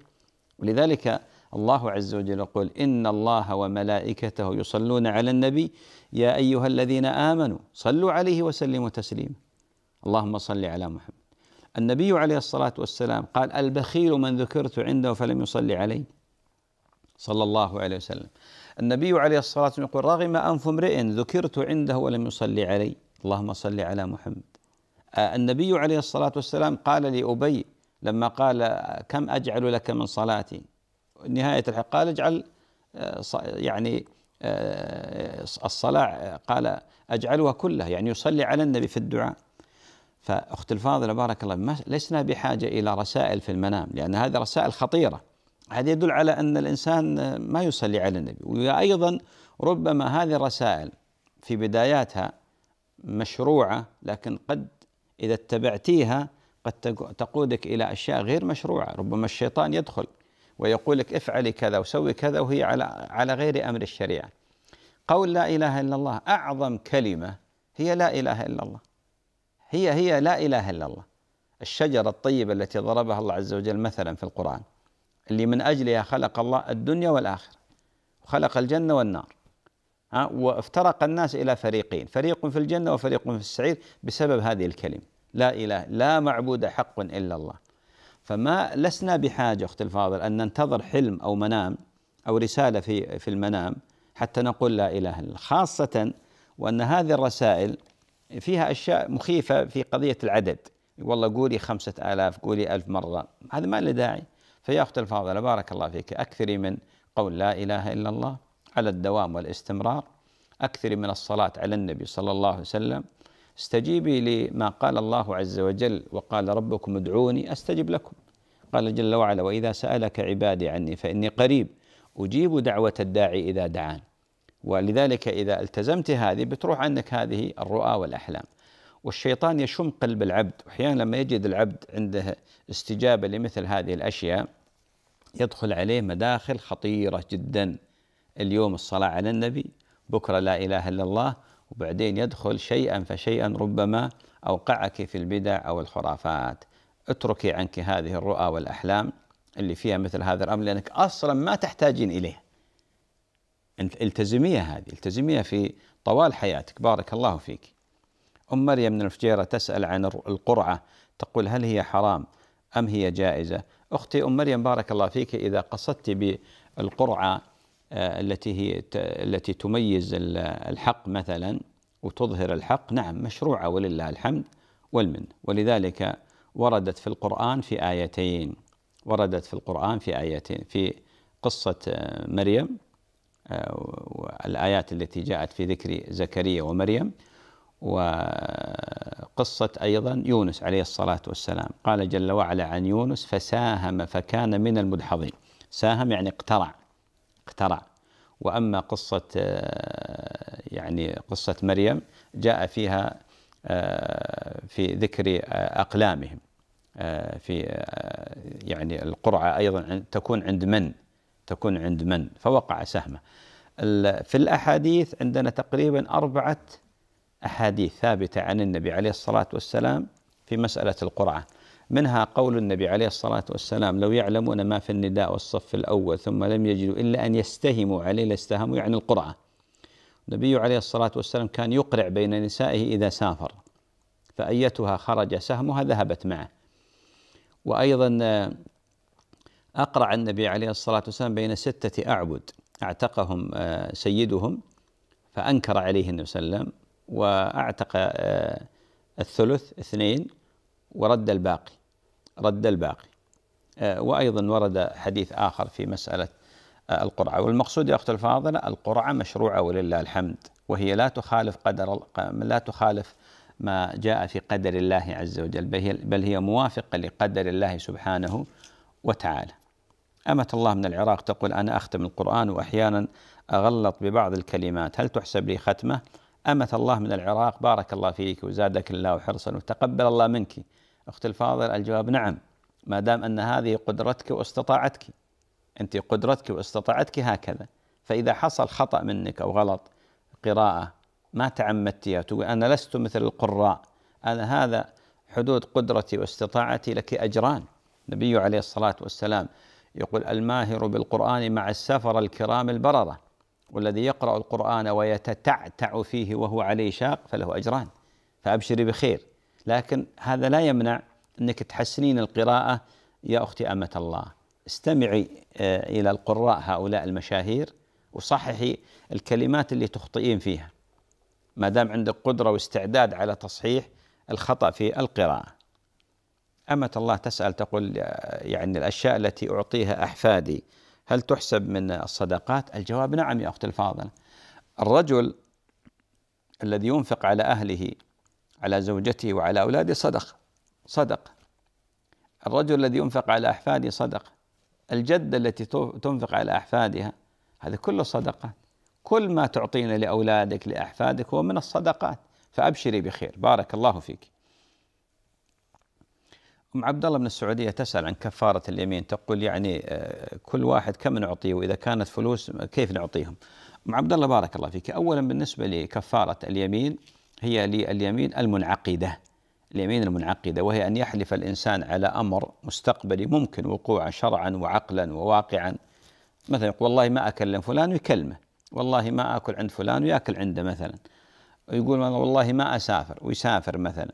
ولذلك الله عز وجل يقول ان الله وملائكته يصلون على النبي يا ايها الذين امنوا صلوا عليه وسلموا تسليما اللهم صل على محمد النبي عليه الصلاة والسلام قال البخيل من ذكرت عنده فلم يصلي علي صلى الله عليه وسلم النبي عليه الصلاة والسلام يقول رغم أنف امرئ ذكرت عنده ولم يصلي علي اللهم صل على محمد آه، النبي عليه الصلاة والسلام قال لأبي لما قال كم أجعل لك من صلاتي نهاية الحق قال اجعل آه، يعني آه، الصلاة قال أجعلها كلها يعني يصلي على النبي في الدعاء فأخت الفاضلة بارك الله لسنا بحاجة إلى رسائل في المنام لأن هذه رسائل خطيرة هذا يدل على أن الإنسان ما يصلي على النبي وأيضا ربما هذه الرسائل في بداياتها مشروعة لكن قد إذا اتبعتيها قد تقودك إلى أشياء غير مشروعة ربما الشيطان يدخل ويقول لك افعلي كذا وسوي كذا وهي على على غير أمر الشريعة قول لا إله إلا الله أعظم كلمة هي لا إله إلا الله هي هي لا اله الا الله الشجره الطيبه التي ضربها الله عز وجل مثلا في القران اللي من اجلها خلق الله الدنيا والاخره وخلق الجنه والنار ها وافترق الناس الى فريقين فريق في الجنه وفريق في السعير بسبب هذه الكلمه لا اله لا معبود حق الا الله فما لسنا بحاجه اختي الفاضل ان ننتظر حلم او منام او رساله في في المنام حتى نقول لا اله الا الله خاصه وان هذه الرسائل فيها أشياء مخيفة في قضية العدد والله قولي خمسة آلاف قولي ألف مرة هذا ما له داعي فيا أخت الفاضلة بارك الله فيك أكثري من قول لا إله إلا الله على الدوام والاستمرار أكثري من الصلاة على النبي صلى الله عليه وسلم استجيبي لما قال الله عز وجل وقال ربكم ادعوني أستجب لكم قال جل وعلا وإذا سألك عبادي عني فإني قريب أجيب دعوة الداعي إذا دعان ولذلك إذا التزمت هذه بتروح عنك هذه الرؤى والأحلام والشيطان يشم قلب العبد وأحيانا لما يجد العبد عنده استجابة لمثل هذه الأشياء يدخل عليه مداخل خطيرة جدا اليوم الصلاة على النبي بكرة لا إله إلا الله وبعدين يدخل شيئا فشيئا ربما أوقعك في البدع أو الخرافات اتركي عنك هذه الرؤى والأحلام اللي فيها مثل هذا الأمر لأنك أصلا ما تحتاجين إليه التزميها هذه التزميها في طوال حياتك بارك الله فيك أم مريم من الفجيرة تسأل عن القرعة تقول هل هي حرام أم هي جائزة أختي أم مريم بارك الله فيك إذا قصدت بالقرعة آه، التي هي التي تميز الحق مثلا وتظهر الحق نعم مشروعة ولله الحمد والمن ولذلك وردت في القرآن في آيتين وردت في القرآن في آيتين في قصة آه، مريم والآيات التي جاءت في ذكر زكريا ومريم وقصة أيضا يونس عليه الصلاة والسلام قال جل وعلا عن يونس فساهم فكان من المدحضين ساهم يعني اقترع اقترع وأما قصة يعني قصة مريم جاء فيها في ذكر أقلامهم في يعني القرعة أيضا تكون عند من تكون عند من فوقع سهمه في الأحاديث عندنا تقريبا أربعة أحاديث ثابتة عن النبي عليه الصلاة والسلام في مسألة القرآن منها قول النبي عليه الصلاة والسلام لو يعلمون ما في النداء والصف الأول ثم لم يجدوا إلا أن يستهموا عليه لاستهموا يعني القرآن النبي عليه الصلاة والسلام كان يقرع بين نسائه إذا سافر فأيتها خرج سهمها ذهبت معه وأيضا أقرع النبي عليه الصلاة والسلام بين ستة أعبد أعتقهم آه، سيدهم فأنكر عليه النبي صلى الله عليه وسلم وأعتق آه، الثلث اثنين ورد الباقي رد الباقي آه، وأيضا ورد حديث آخر في مسألة القرعة والمقصود يا أخت الفاضلة القرعة مشروعة ولله الحمد وهي لا تخالف قدر لا تخالف ما جاء في قدر الله عز وجل بل هي موافقة لقدر الله سبحانه وتعالى أمة الله من العراق تقول أنا أختم القرآن وأحيانا أغلط ببعض الكلمات هل تحسب لي ختمة؟ أمة الله من العراق بارك الله فيك وزادك الله حرصا وتقبل الله منك أخت الفاضل الجواب نعم ما دام أن هذه قدرتك واستطاعتك أنت قدرتك واستطاعتك هكذا فإذا حصل خطأ منك أو غلط قراءة ما تعمدتها تقول أنا لست مثل القراء أنا هذا حدود قدرتي واستطاعتي لك أجران النبي عليه الصلاة والسلام يقول الماهر بالقرآن مع السفر الكرام البررة والذي يقرأ القرآن ويتتعتع فيه وهو عليه شاق فله أجران فأبشري بخير لكن هذا لا يمنع أنك تحسنين القراءة يا أختي أمة الله استمعي آه، إلى القراء هؤلاء المشاهير وصححي الكلمات اللي تخطئين فيها ما دام عندك قدرة واستعداد على تصحيح الخطأ في القراءة أمة الله تسأل تقول يعني الأشياء التي أعطيها أحفادي هل تحسب من الصدقات؟ الجواب نعم يا أختي الفاضلة. الرجل الذي ينفق على أهله على زوجته وعلى أولاده صدق صدق الرجل الذي ينفق على أحفاده صدق الجدة التي تنفق على أحفادها هذا كله صدقات كل ما تعطينا لأولادك لأحفادك هو من الصدقات فأبشري بخير بارك الله فيك ام عبد الله من السعوديه تسال عن كفاره اليمين تقول يعني آه، كل واحد كم نعطيه واذا كانت فلوس كيف نعطيهم؟ ام عبد الله بارك الله فيك اولا بالنسبه لكفاره اليمين هي لليمين المنعقده اليمين المنعقده وهي ان يحلف الانسان على امر مستقبلي ممكن وقوعه شرعا وعقلا وواقعا مثلا يقول والله ما اكلم فلان ويكلمه والله ما اكل عند فلان وياكل عنده مثلا ويقول والله ما اسافر ويسافر مثلا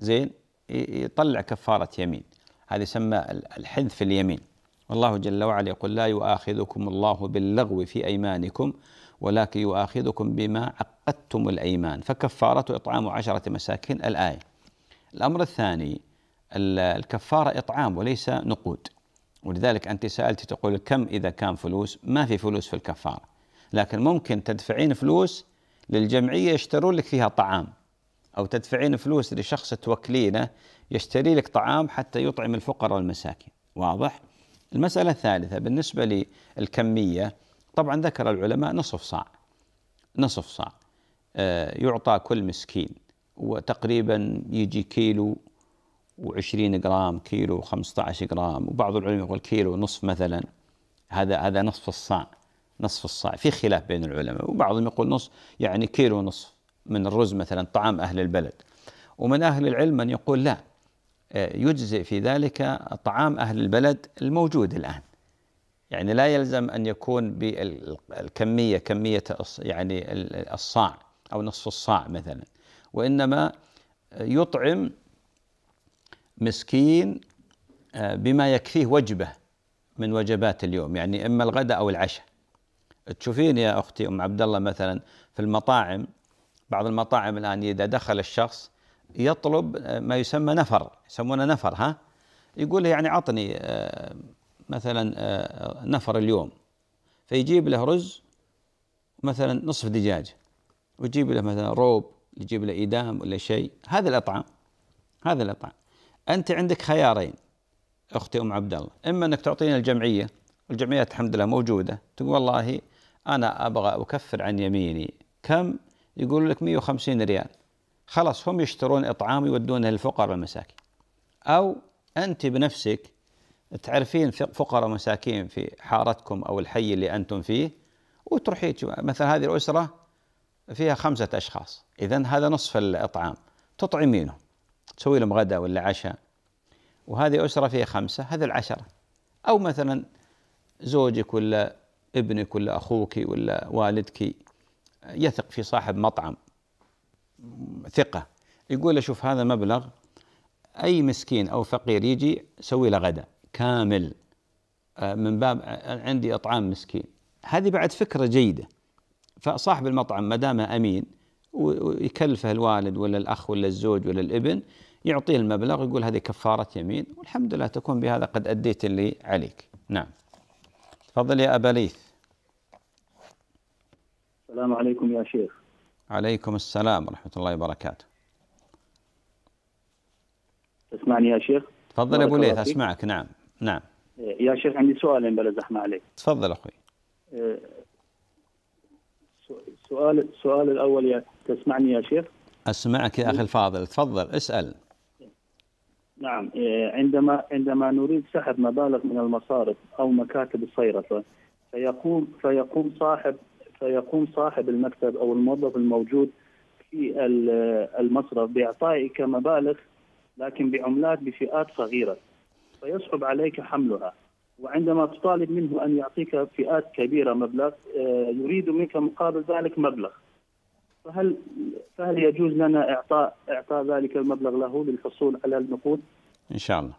زين يطلع كفارة يمين هذا يسمى الحذف اليمين والله جل وعلا يقول لا يؤاخذكم الله باللغو في أيمانكم ولكن يؤاخذكم بما عقدتم الأيمان فكفارة إطعام عشرة مساكين الآية الأمر الثاني الكفارة إطعام وليس نقود ولذلك أنت سألت تقول كم إذا كان فلوس ما في فلوس في الكفارة لكن ممكن تدفعين فلوس للجمعية يشترون لك فيها طعام أو تدفعين فلوس لشخص توكلينه يشتري لك طعام حتى يطعم الفقراء والمساكين واضح؟ المسألة الثالثة بالنسبة للكمية طبعا ذكر العلماء نصف صاع نصف صاع آه، يعطى كل مسكين وتقريبا يجي كيلو و20 جرام كيلو و15 جرام وبعض العلماء يقول كيلو ونصف مثلا هذا هذا نصف الصاع نصف الصاع في خلاف بين العلماء وبعضهم يقول نصف يعني كيلو ونصف من الرز مثلا طعام أهل البلد ومن أهل العلم من يقول لا آه، يجزئ في ذلك طعام أهل البلد الموجود الآن يعني لا يلزم أن يكون بالكمية كمية يعني الصاع أو نصف الصاع مثلا وإنما يطعم مسكين آه، بما يكفيه وجبة من وجبات اليوم يعني إما الغداء أو العشاء تشوفين يا أختي أم عبد الله مثلا في المطاعم بعض المطاعم الآن إذا دخل الشخص يطلب آه، ما يسمى نفر يسمونه نفر ها يقول له يعني عطني آه، مثلا آه، نفر اليوم فيجيب له رز مثلا نصف دجاج ويجيب له مثلا روب يجيب له إيدام ولا شيء هذا الأطعام هذا الأطعام أنت عندك خيارين أختي أم عبد الله إما أنك تعطينا الجمعية الجمعيات الحمد لله موجودة تقول والله أنا أبغى أكفر عن يميني كم يقول لك 150 ريال خلاص هم يشترون إطعام يودونه للفقراء والمساكين أو أنت بنفسك تعرفين فقراء مساكين في حارتكم أو الحي اللي أنتم فيه وتروحي مثلا هذه الأسرة فيها خمسة أشخاص إذا هذا نصف الإطعام تطعمينه تسوي لهم غدا ولا عشاء وهذه أسرة فيها خمسة هذا العشرة أو مثلا زوجك ولا ابنك ولا أخوك ولا والدك يثق في صاحب مطعم ثقة يقول له شوف هذا مبلغ أي مسكين أو فقير يجي سوي له غدا كامل آه، من باب آه، عندي إطعام مسكين هذه بعد فكرة جيدة فصاحب المطعم ما دام أمين ويكلفه الوالد ولا الأخ ولا الزوج ولا الابن يعطيه المبلغ ويقول هذه كفارة يمين والحمد لله تكون بهذا قد أديت اللي عليك نعم تفضل يا أبا ليث السلام عليكم يا شيخ عليكم السلام ورحمة الله وبركاته تسمعني يا شيخ تفضل يا أبو ليث أسمعك نعم نعم إيه، يا شيخ عندي سؤالين بلا زحمة عليك تفضل أخوي إيه، سؤال السؤال الأول يا تسمعني يا شيخ أسمعك يا أخي الفاضل تفضل اسأل نعم إيه، عندما عندما نريد سحب مبالغ من المصارف أو مكاتب الصيرفة فيقوم فيقوم صاحب سيقوم صاحب المكتب او الموظف الموجود في المصرف باعطائك كمبالغ لكن بعملات بفئات صغيره فيصعب عليك حملها وعندما تطالب منه ان يعطيك فئات كبيره مبلغ آه، يريد منك مقابل ذلك مبلغ فهل فهل يجوز لنا اعطاء اعطاء ذلك المبلغ له للحصول على النقود؟ ان شاء الله.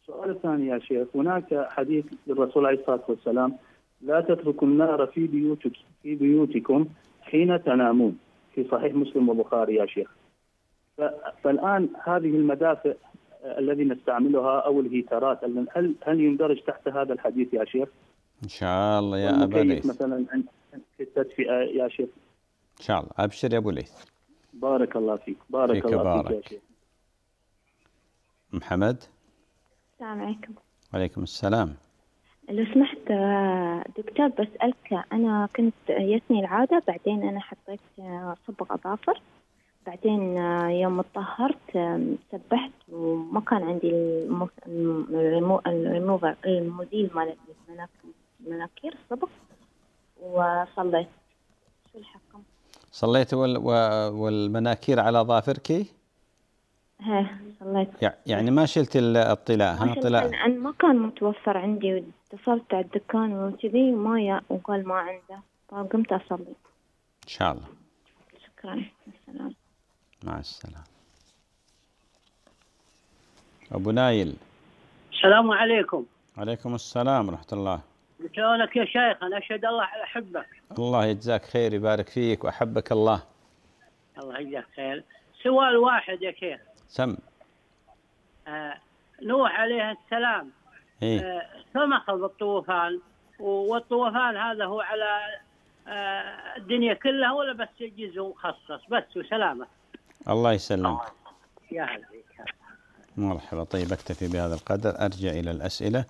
السؤال الثاني يا شيخ هناك حديث للرسول عليه الصلاه والسلام لا تتركوا النار في بيوتك في بيوتكم حين تنامون في صحيح مسلم والبخاري يا شيخ فالان هذه المدافئ الذي نستعملها او الهيترات هل هل يندرج تحت هذا الحديث يا شيخ؟ ان شاء الله يا ابا ليث مثلا في التدفئه يا شيخ ان شاء الله ابشر يا ابو ليث بارك الله فيك بارك فيك الله بارك. فيك يا شيخ محمد السلام عليكم وعليكم السلام لو سمحت آه، دكتور بسألك أنا كنت يسني العادة بعدين أنا حطيت آه، صبغ أظافر بعدين آه، يوم تطهرت سبحت وما كان عندي الريموفر المزيل مال المناكير الصبغ وصليت شو الحكم؟ صليت والمناكير على ظافرك؟ ايه صليت يعني ما شلت الطلاء ها طلاء انا ما كان متوفر عندي اتصلت على الدكان وكذي وما يا وقال ما عنده فقمت اصلي ان شاء الله شكرا السلامه مع السلامه ابو نايل السلام عليكم وعليكم السلام ورحمه الله شلونك يا شيخ انا اشهد الله احبك الله يجزاك خير يبارك فيك واحبك الله الله يجزاك خير سؤال واحد يا شيخ سم آه، نوح عليه السلام إيه؟ آه سمح بالطوفان والطوفان هذا هو على آه، الدنيا كلها ولا بس جزء مخصص بس وسلامه الله يسلمك يا هلا مرحبا طيب اكتفي بهذا القدر ارجع الى الاسئله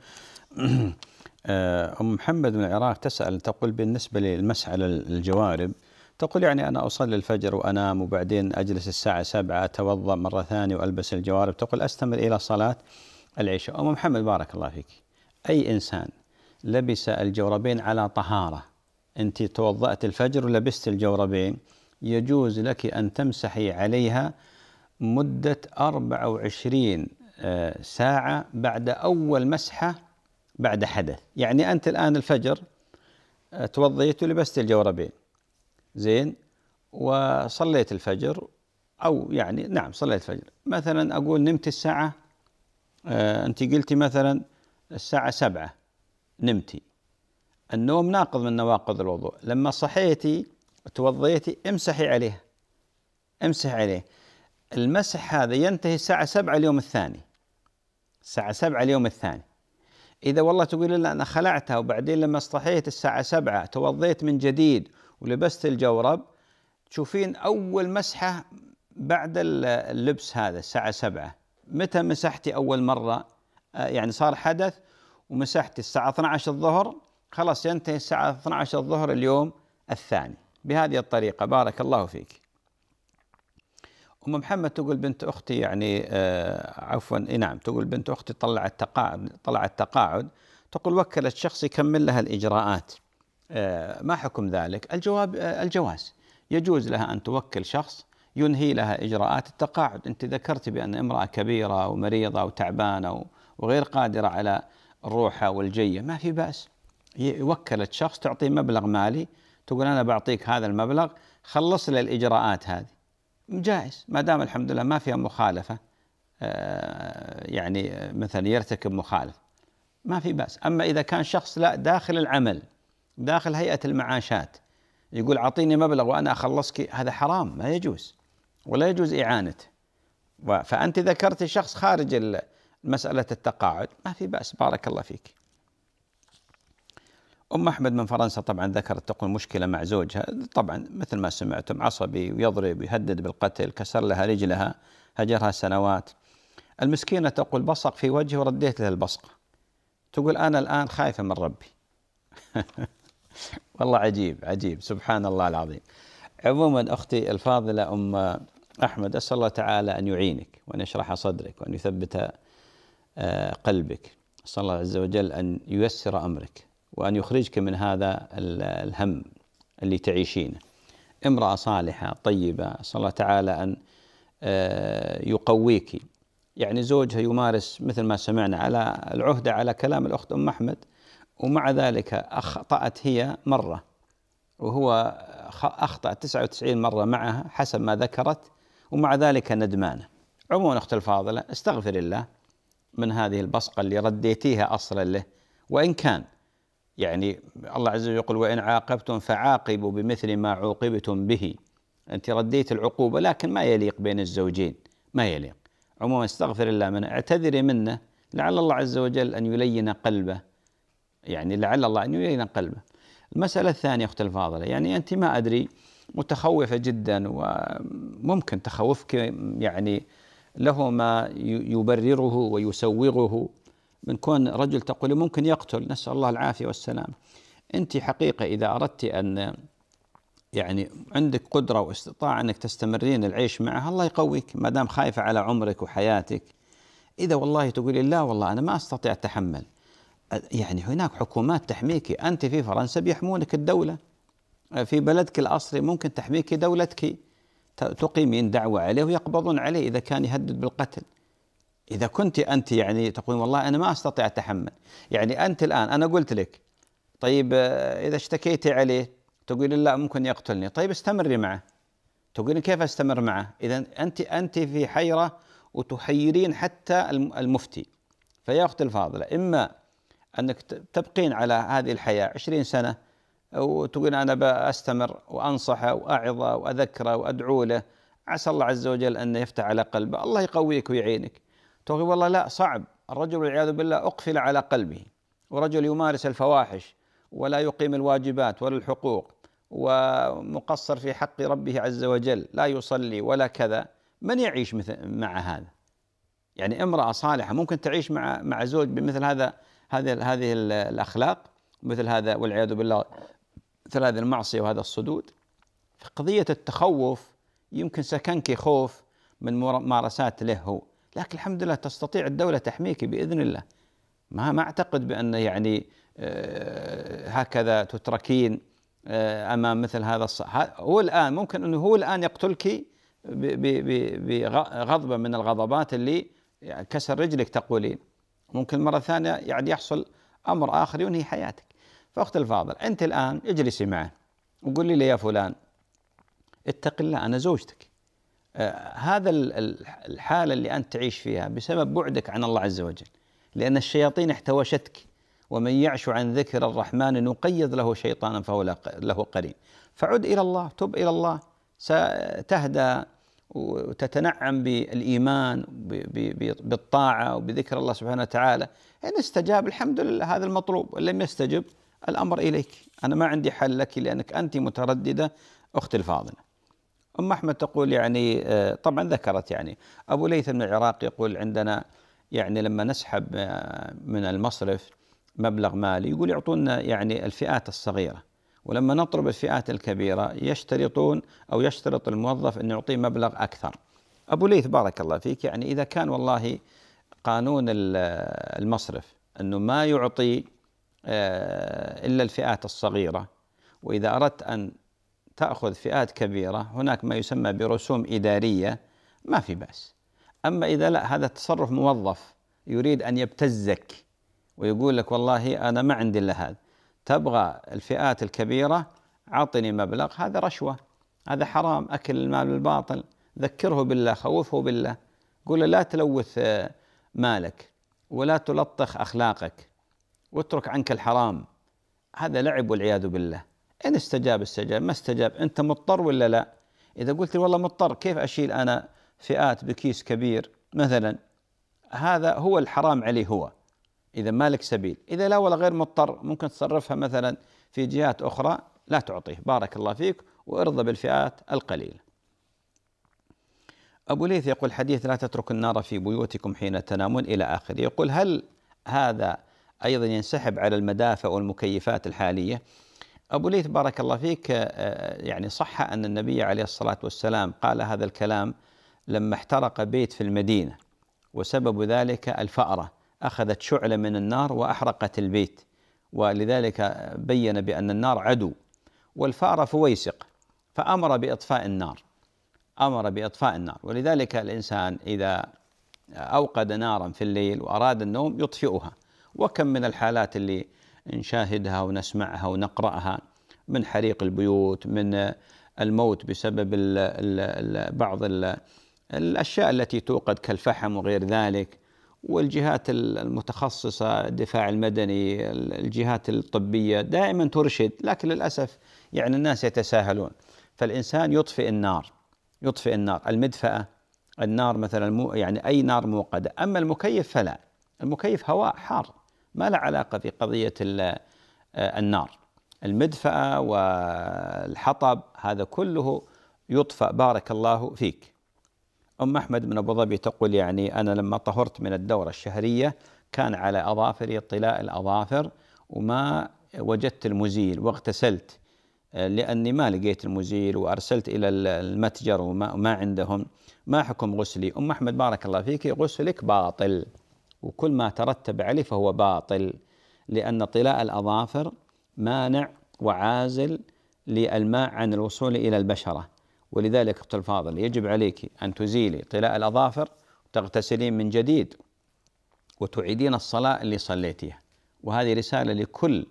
آه، ام محمد من العراق تسال تقول بالنسبه للمسح على الجوارب تقول يعني أنا أصلي الفجر وأنام وبعدين أجلس الساعة سبعة أتوضأ مرة ثانية وألبس الجوارب تقول أستمر إلى صلاة العشاء أم محمد بارك الله فيك أي إنسان لبس الجوربين على طهارة أنت توضأت الفجر ولبست الجوربين يجوز لك أن تمسحي عليها مدة 24 آه، ساعة بعد أول مسحة بعد حدث يعني أنت الآن الفجر آه، توضيت ولبست الجوربين زين وصليت الفجر أو يعني نعم صليت الفجر مثلا أقول نمت الساعة آه أنت قلتي مثلا الساعة سبعة نمتي النوم ناقض من نواقض الوضوء لما صحيتي توضيتي امسحي عليه امسحي عليه المسح هذا ينتهي الساعة سبعة اليوم الثاني الساعة سبعة اليوم الثاني إذا والله تقول لا أنا خلعتها وبعدين لما استحيت الساعة سبعة توضيت من جديد ولبست الجورب تشوفين أول مسحة بعد اللبس هذا الساعة سبعة متى مسحتي أول مرة آه، يعني صار حدث ومسحتي الساعة 12 الظهر خلاص ينتهي الساعة 12 الظهر اليوم الثاني بهذه الطريقة بارك الله فيك أم محمد تقول بنت أختي يعني آه عفوا نعم تقول بنت أختي طلعت تقاعد طلعت تقاعد تقول وكلت شخص يكمل لها الإجراءات آه، ما حكم ذلك؟ الجواب آه، الجواز يجوز لها أن توكل شخص ينهي لها إجراءات التقاعد أنت ذكرت بأن امرأة كبيرة ومريضة وتعبانة وغير قادرة على الروحة والجية ما في بأس وكلت شخص تعطيه مبلغ مالي تقول أنا بعطيك هذا المبلغ خلص لي الإجراءات هذه جائز ما دام الحمد لله ما فيها مخالفة آه، يعني مثلا يرتكب مخالفة ما في بأس أما إذا كان شخص لا داخل العمل داخل هيئة المعاشات يقول أعطيني مبلغ وأنا أخلصك هذا حرام ما يجوز ولا يجوز إعانته فأنت ذكرت شخص خارج مسألة التقاعد ما في بأس بارك الله فيك أم أحمد من فرنسا طبعا ذكرت تقول مشكلة مع زوجها طبعا مثل ما سمعتم عصبي ويضرب ويهدد بالقتل كسر لها رجلها هجرها سنوات المسكينة تقول بصق في وجهي ورديت لها البصقة تقول أنا الآن خايفة من ربي والله عجيب عجيب سبحان الله العظيم عموما أختي الفاضلة أم أحمد أسأل الله تعالى أن يعينك وأن يشرح صدرك وأن يثبت آه، قلبك أسأل الله عز وجل أن ييسر أمرك وأن يخرجك من هذا الهم اللي تعيشينه امرأة صالحة طيبة أسأل الله تعالى أن آه، يقويك يعني زوجها يمارس مثل ما سمعنا على العهدة على كلام الأخت أم أحمد ومع ذلك أخطأت هي مرة وهو أخطأ 99 مرة معها حسب ما ذكرت ومع ذلك ندمانة عموما أخت الفاضلة استغفر الله من هذه البصقة اللي رديتيها أصلا له وإن كان يعني الله عز وجل يقول وإن عاقبتم فعاقبوا بمثل ما عوقبتم به أنت رديت العقوبة لكن ما يليق بين الزوجين ما يليق عموما استغفر الله منه اعتذري منه لعل الله عز وجل أن يلين قلبه يعني لعل الله أن يلين قلبه المسألة الثانية أخت الفاضلة يعني أنت ما أدري متخوفة جدا وممكن تخوفك يعني له ما يبرره ويسوغه من كون رجل تقول ممكن يقتل نسأل الله العافية والسلامة أنت حقيقة إذا أردت أن يعني عندك قدرة واستطاعة أنك تستمرين العيش معها الله يقويك ما دام خايفة على عمرك وحياتك إذا والله تقولي لا والله أنا ما أستطيع أتحمل يعني هناك حكومات تحميكي أنت في فرنسا بيحمونك الدولة في بلدك الأصلي ممكن تحميكي دولتك تقيمين دعوة عليه ويقبضون عليه إذا كان يهدد بالقتل إذا كنت أنت يعني تقولين والله أنا ما أستطيع أتحمل يعني أنت الآن أنا قلت لك طيب آه، إذا اشتكيتي عليه تقول لا ممكن يقتلني طيب استمري معه تقولين كيف استمر معه إذا أنت أنت في حيرة وتحيرين حتى المفتي فيا أختي الفاضلة إما أنك تبقين على هذه الحياة عشرين سنة وتقول أنا بستمر وأنصحه وأعظه وأذكره وأدعو له عسى الله عز وجل أن يفتح على قلبه الله يقويك ويعينك تقول والله لا صعب الرجل والعياذ بالله أقفل على قلبه ورجل يمارس الفواحش ولا يقيم الواجبات ولا الحقوق ومقصر في حق ربه عز وجل لا يصلي ولا كذا من يعيش مثل مع هذا يعني امرأة صالحة ممكن تعيش مع مع زوج بمثل هذا هذه هذه الاخلاق مثل هذا والعياذ بالله مثل هذه المعصيه وهذا الصدود في قضيه التخوف يمكن سكنك خوف من ممارسات له هو لكن الحمد لله تستطيع الدوله تحميك باذن الله ما ما اعتقد بان يعني آه، هكذا تتركين آه، امام مثل هذا الصح هو الان ممكن انه هو الان يقتلك بغضبه من الغضبات اللي يعني كسر رجلك تقولين ممكن مرة ثانية يعني يحصل أمر آخر ينهي حياتك فأخت الفاضل أنت الآن اجلسي معه وقولي لي يا فلان اتق الله أنا زوجتك آه هذا الحالة اللي أنت تعيش فيها بسبب بعدك عن الله عز وجل لأن الشياطين احتوشتك ومن يعش عن ذكر الرحمن نقيض له شيطانا فهو له قرين فعد إلى الله تب إلى الله ستهدى وتتنعم بالايمان بالطاعه وبذكر الله سبحانه وتعالى ان استجاب الحمد لله هذا المطلوب ان لم يستجب الامر اليك انا ما عندي حل لك لانك انت متردده اختي الفاضله ام احمد تقول يعني آه، طبعا ذكرت يعني ابو ليث من العراق يقول عندنا يعني لما نسحب آه، من المصرف مبلغ مالي يقول يعطونا يعني الفئات الصغيره ولما نطلب الفئات الكبيرة يشترطون أو يشترط الموظف أن يعطيه مبلغ أكثر أبو ليث بارك الله فيك يعني إذا كان والله قانون المصرف أنه ما يعطي آه، إلا الفئات الصغيرة وإذا أردت أن تأخذ فئات كبيرة هناك ما يسمى برسوم إدارية ما في بأس أما إذا لا هذا تصرف موظف يريد أن يبتزك ويقول لك والله أنا ما عندي إلا هذا تبغى الفئات الكبيرة أعطني مبلغ هذا رشوة هذا حرام أكل المال بالباطل ذكره بالله خوفه بالله قل لا تلوث آه، مالك ولا تلطخ أخلاقك واترك عنك الحرام هذا لعب والعياذ بالله إن استجاب استجاب ما استجاب أنت مضطر ولا لا إذا قلت والله مضطر كيف أشيل أنا فئات بكيس كبير مثلا هذا هو الحرام عليه هو إذا ما لك سبيل إذا لا ولا غير مضطر ممكن تصرفها مثلا في جهات أخرى لا تعطيه بارك الله فيك وارضى بالفئات القليلة أبو ليث يقول حديث لا تترك النار في بيوتكم حين تنامون إلى آخره يقول هل هذا أيضا ينسحب على المدافع والمكيفات الحالية أبو ليث بارك الله فيك آه، يعني صح أن النبي عليه الصلاة والسلام قال هذا الكلام لما احترق بيت في المدينة وسبب ذلك الفأرة اخذت شعله من النار واحرقت البيت ولذلك بين بان النار عدو والفار فويسق فامر باطفاء النار امر باطفاء النار ولذلك الانسان اذا اوقد نارا في الليل واراد النوم يطفئها وكم من الحالات اللي نشاهدها ونسمعها ونقراها من حريق البيوت من الموت بسبب الـ الـ الـ بعض الـ الاشياء التي توقد كالفحم وغير ذلك والجهات المتخصصة الدفاع المدني الجهات الطبية دائما ترشد لكن للأسف يعني الناس يتساهلون فالإنسان يطفئ النار يطفئ النار المدفأة النار مثلا يعني أي نار موقدة أما المكيف فلا المكيف هواء حار ما له علاقة في قضية آه، النار المدفأة والحطب هذا كله يطفأ بارك الله فيك أم أحمد من أبو ظبي تقول يعني أنا لما طهرت من الدورة الشهرية كان على أظافري طلاء الأظافر وما وجدت المزيل واغتسلت آه، لأني ما لقيت المزيل وأرسلت إلى المتجر وما عندهم ما حكم غسلي أم أحمد بارك الله فيك غسلك باطل وكل ما ترتب عليه فهو باطل لأن طلاء الأظافر مانع وعازل للماء عن الوصول إلى البشرة ولذلك أخت الفاضل يجب عليك أن تزيلي طلاء الأظافر وتغتسلين من جديد وتعيدين الصلاة اللي صليتيها وهذه رسالة لكل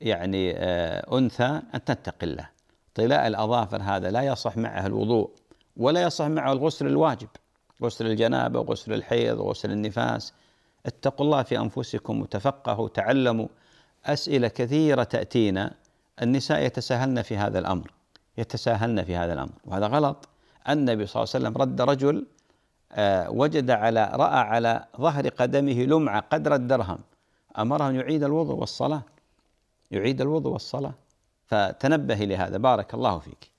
يعني آه، أنثى أن تتقي الله طلاء الأظافر هذا لا يصح معه الوضوء ولا يصح معه الغسل الواجب غسل الجنابة غسل الحيض غسل النفاس اتقوا الله في أنفسكم وتفقهوا تعلموا أسئلة كثيرة تأتينا النساء يتساهلن في هذا الأمر يتساهلن في هذا الامر وهذا غلط النبي صلى الله عليه وسلم رد رجل آه، وجد على راى على ظهر قدمه لمعه قدر الدرهم امره ان يعيد الوضوء والصلاه يعيد الوضوء والصلاه فتنبه لهذا بارك الله فيك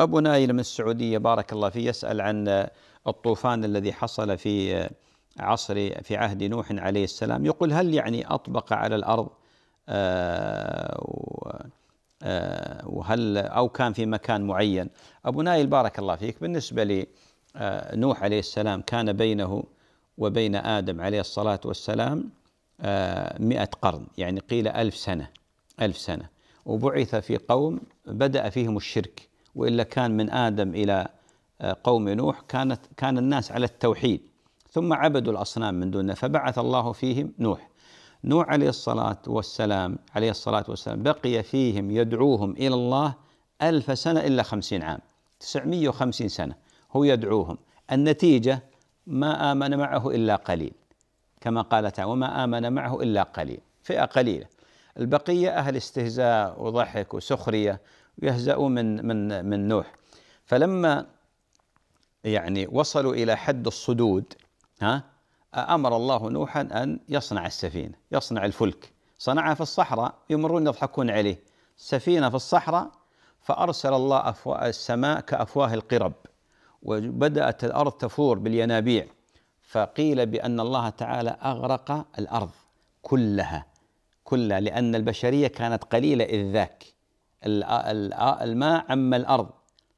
ابو نايل من السعوديه بارك الله فيه يسال عن آه، الطوفان الذي حصل في آه، عصر في عهد نوح عليه السلام يقول هل يعني اطبق على الارض آه آه، وهل أو كان في مكان معين أبو نايل بارك الله فيك بالنسبة لنوح آه، عليه السلام كان بينه وبين آدم عليه الصلاة والسلام آه، مئة قرن يعني قيل ألف سنة ألف سنة وبعث في قوم بدأ فيهم الشرك وإلا كان من آدم إلى قوم نوح كانت كان الناس على التوحيد ثم عبدوا الأصنام من دونه فبعث الله فيهم نوح نوح عليه الصلاة والسلام عليه الصلاة والسلام بقي فيهم يدعوهم إلى الله ألف سنة إلا خمسين عام تسعمية وخمسين سنة هو يدعوهم النتيجة ما آمن معه إلا قليل كما قال تعالى وما آمن معه إلا قليل فئة قليلة البقية أهل استهزاء وضحك وسخرية يهزؤون من من من نوح فلما يعني وصلوا إلى حد الصدود ها امر الله نوحا ان يصنع السفينه، يصنع الفلك، صنعها في الصحراء يمرون يضحكون عليه، سفينه في الصحراء فارسل الله أفواه السماء كافواه القرب وبدات الارض تفور بالينابيع فقيل بان الله تعالى اغرق الارض كلها كلها لان البشريه كانت قليله اذ ذاك الماء عم الارض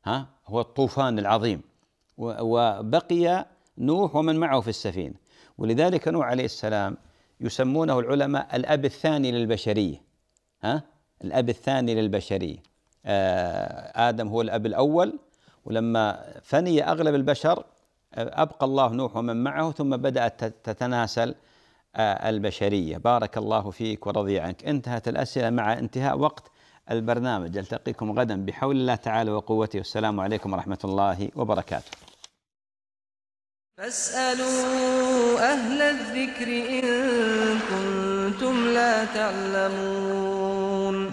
ها هو الطوفان العظيم وبقي نوح ومن معه في السفينه ولذلك نوح عليه السلام يسمونه العلماء الأب الثاني للبشرية ها الأب الثاني للبشرية آه، آدم هو الأب الأول ولما فني أغلب البشر آه، أبقى الله نوح ومن معه ثم بدأت تتناسل آه، البشرية بارك الله فيك ورضي عنك انتهت الأسئلة مع انتهاء وقت البرنامج ألتقيكم غدا بحول الله تعالى وقوته والسلام عليكم ورحمة الله وبركاته فاسألوا أهل الذكر إن كنتم لا تعلمون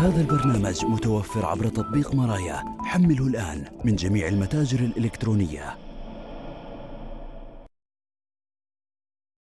هذا البرنامج متوفر عبر تطبيق مرايا حمله الآن من جميع المتاجر الإلكترونية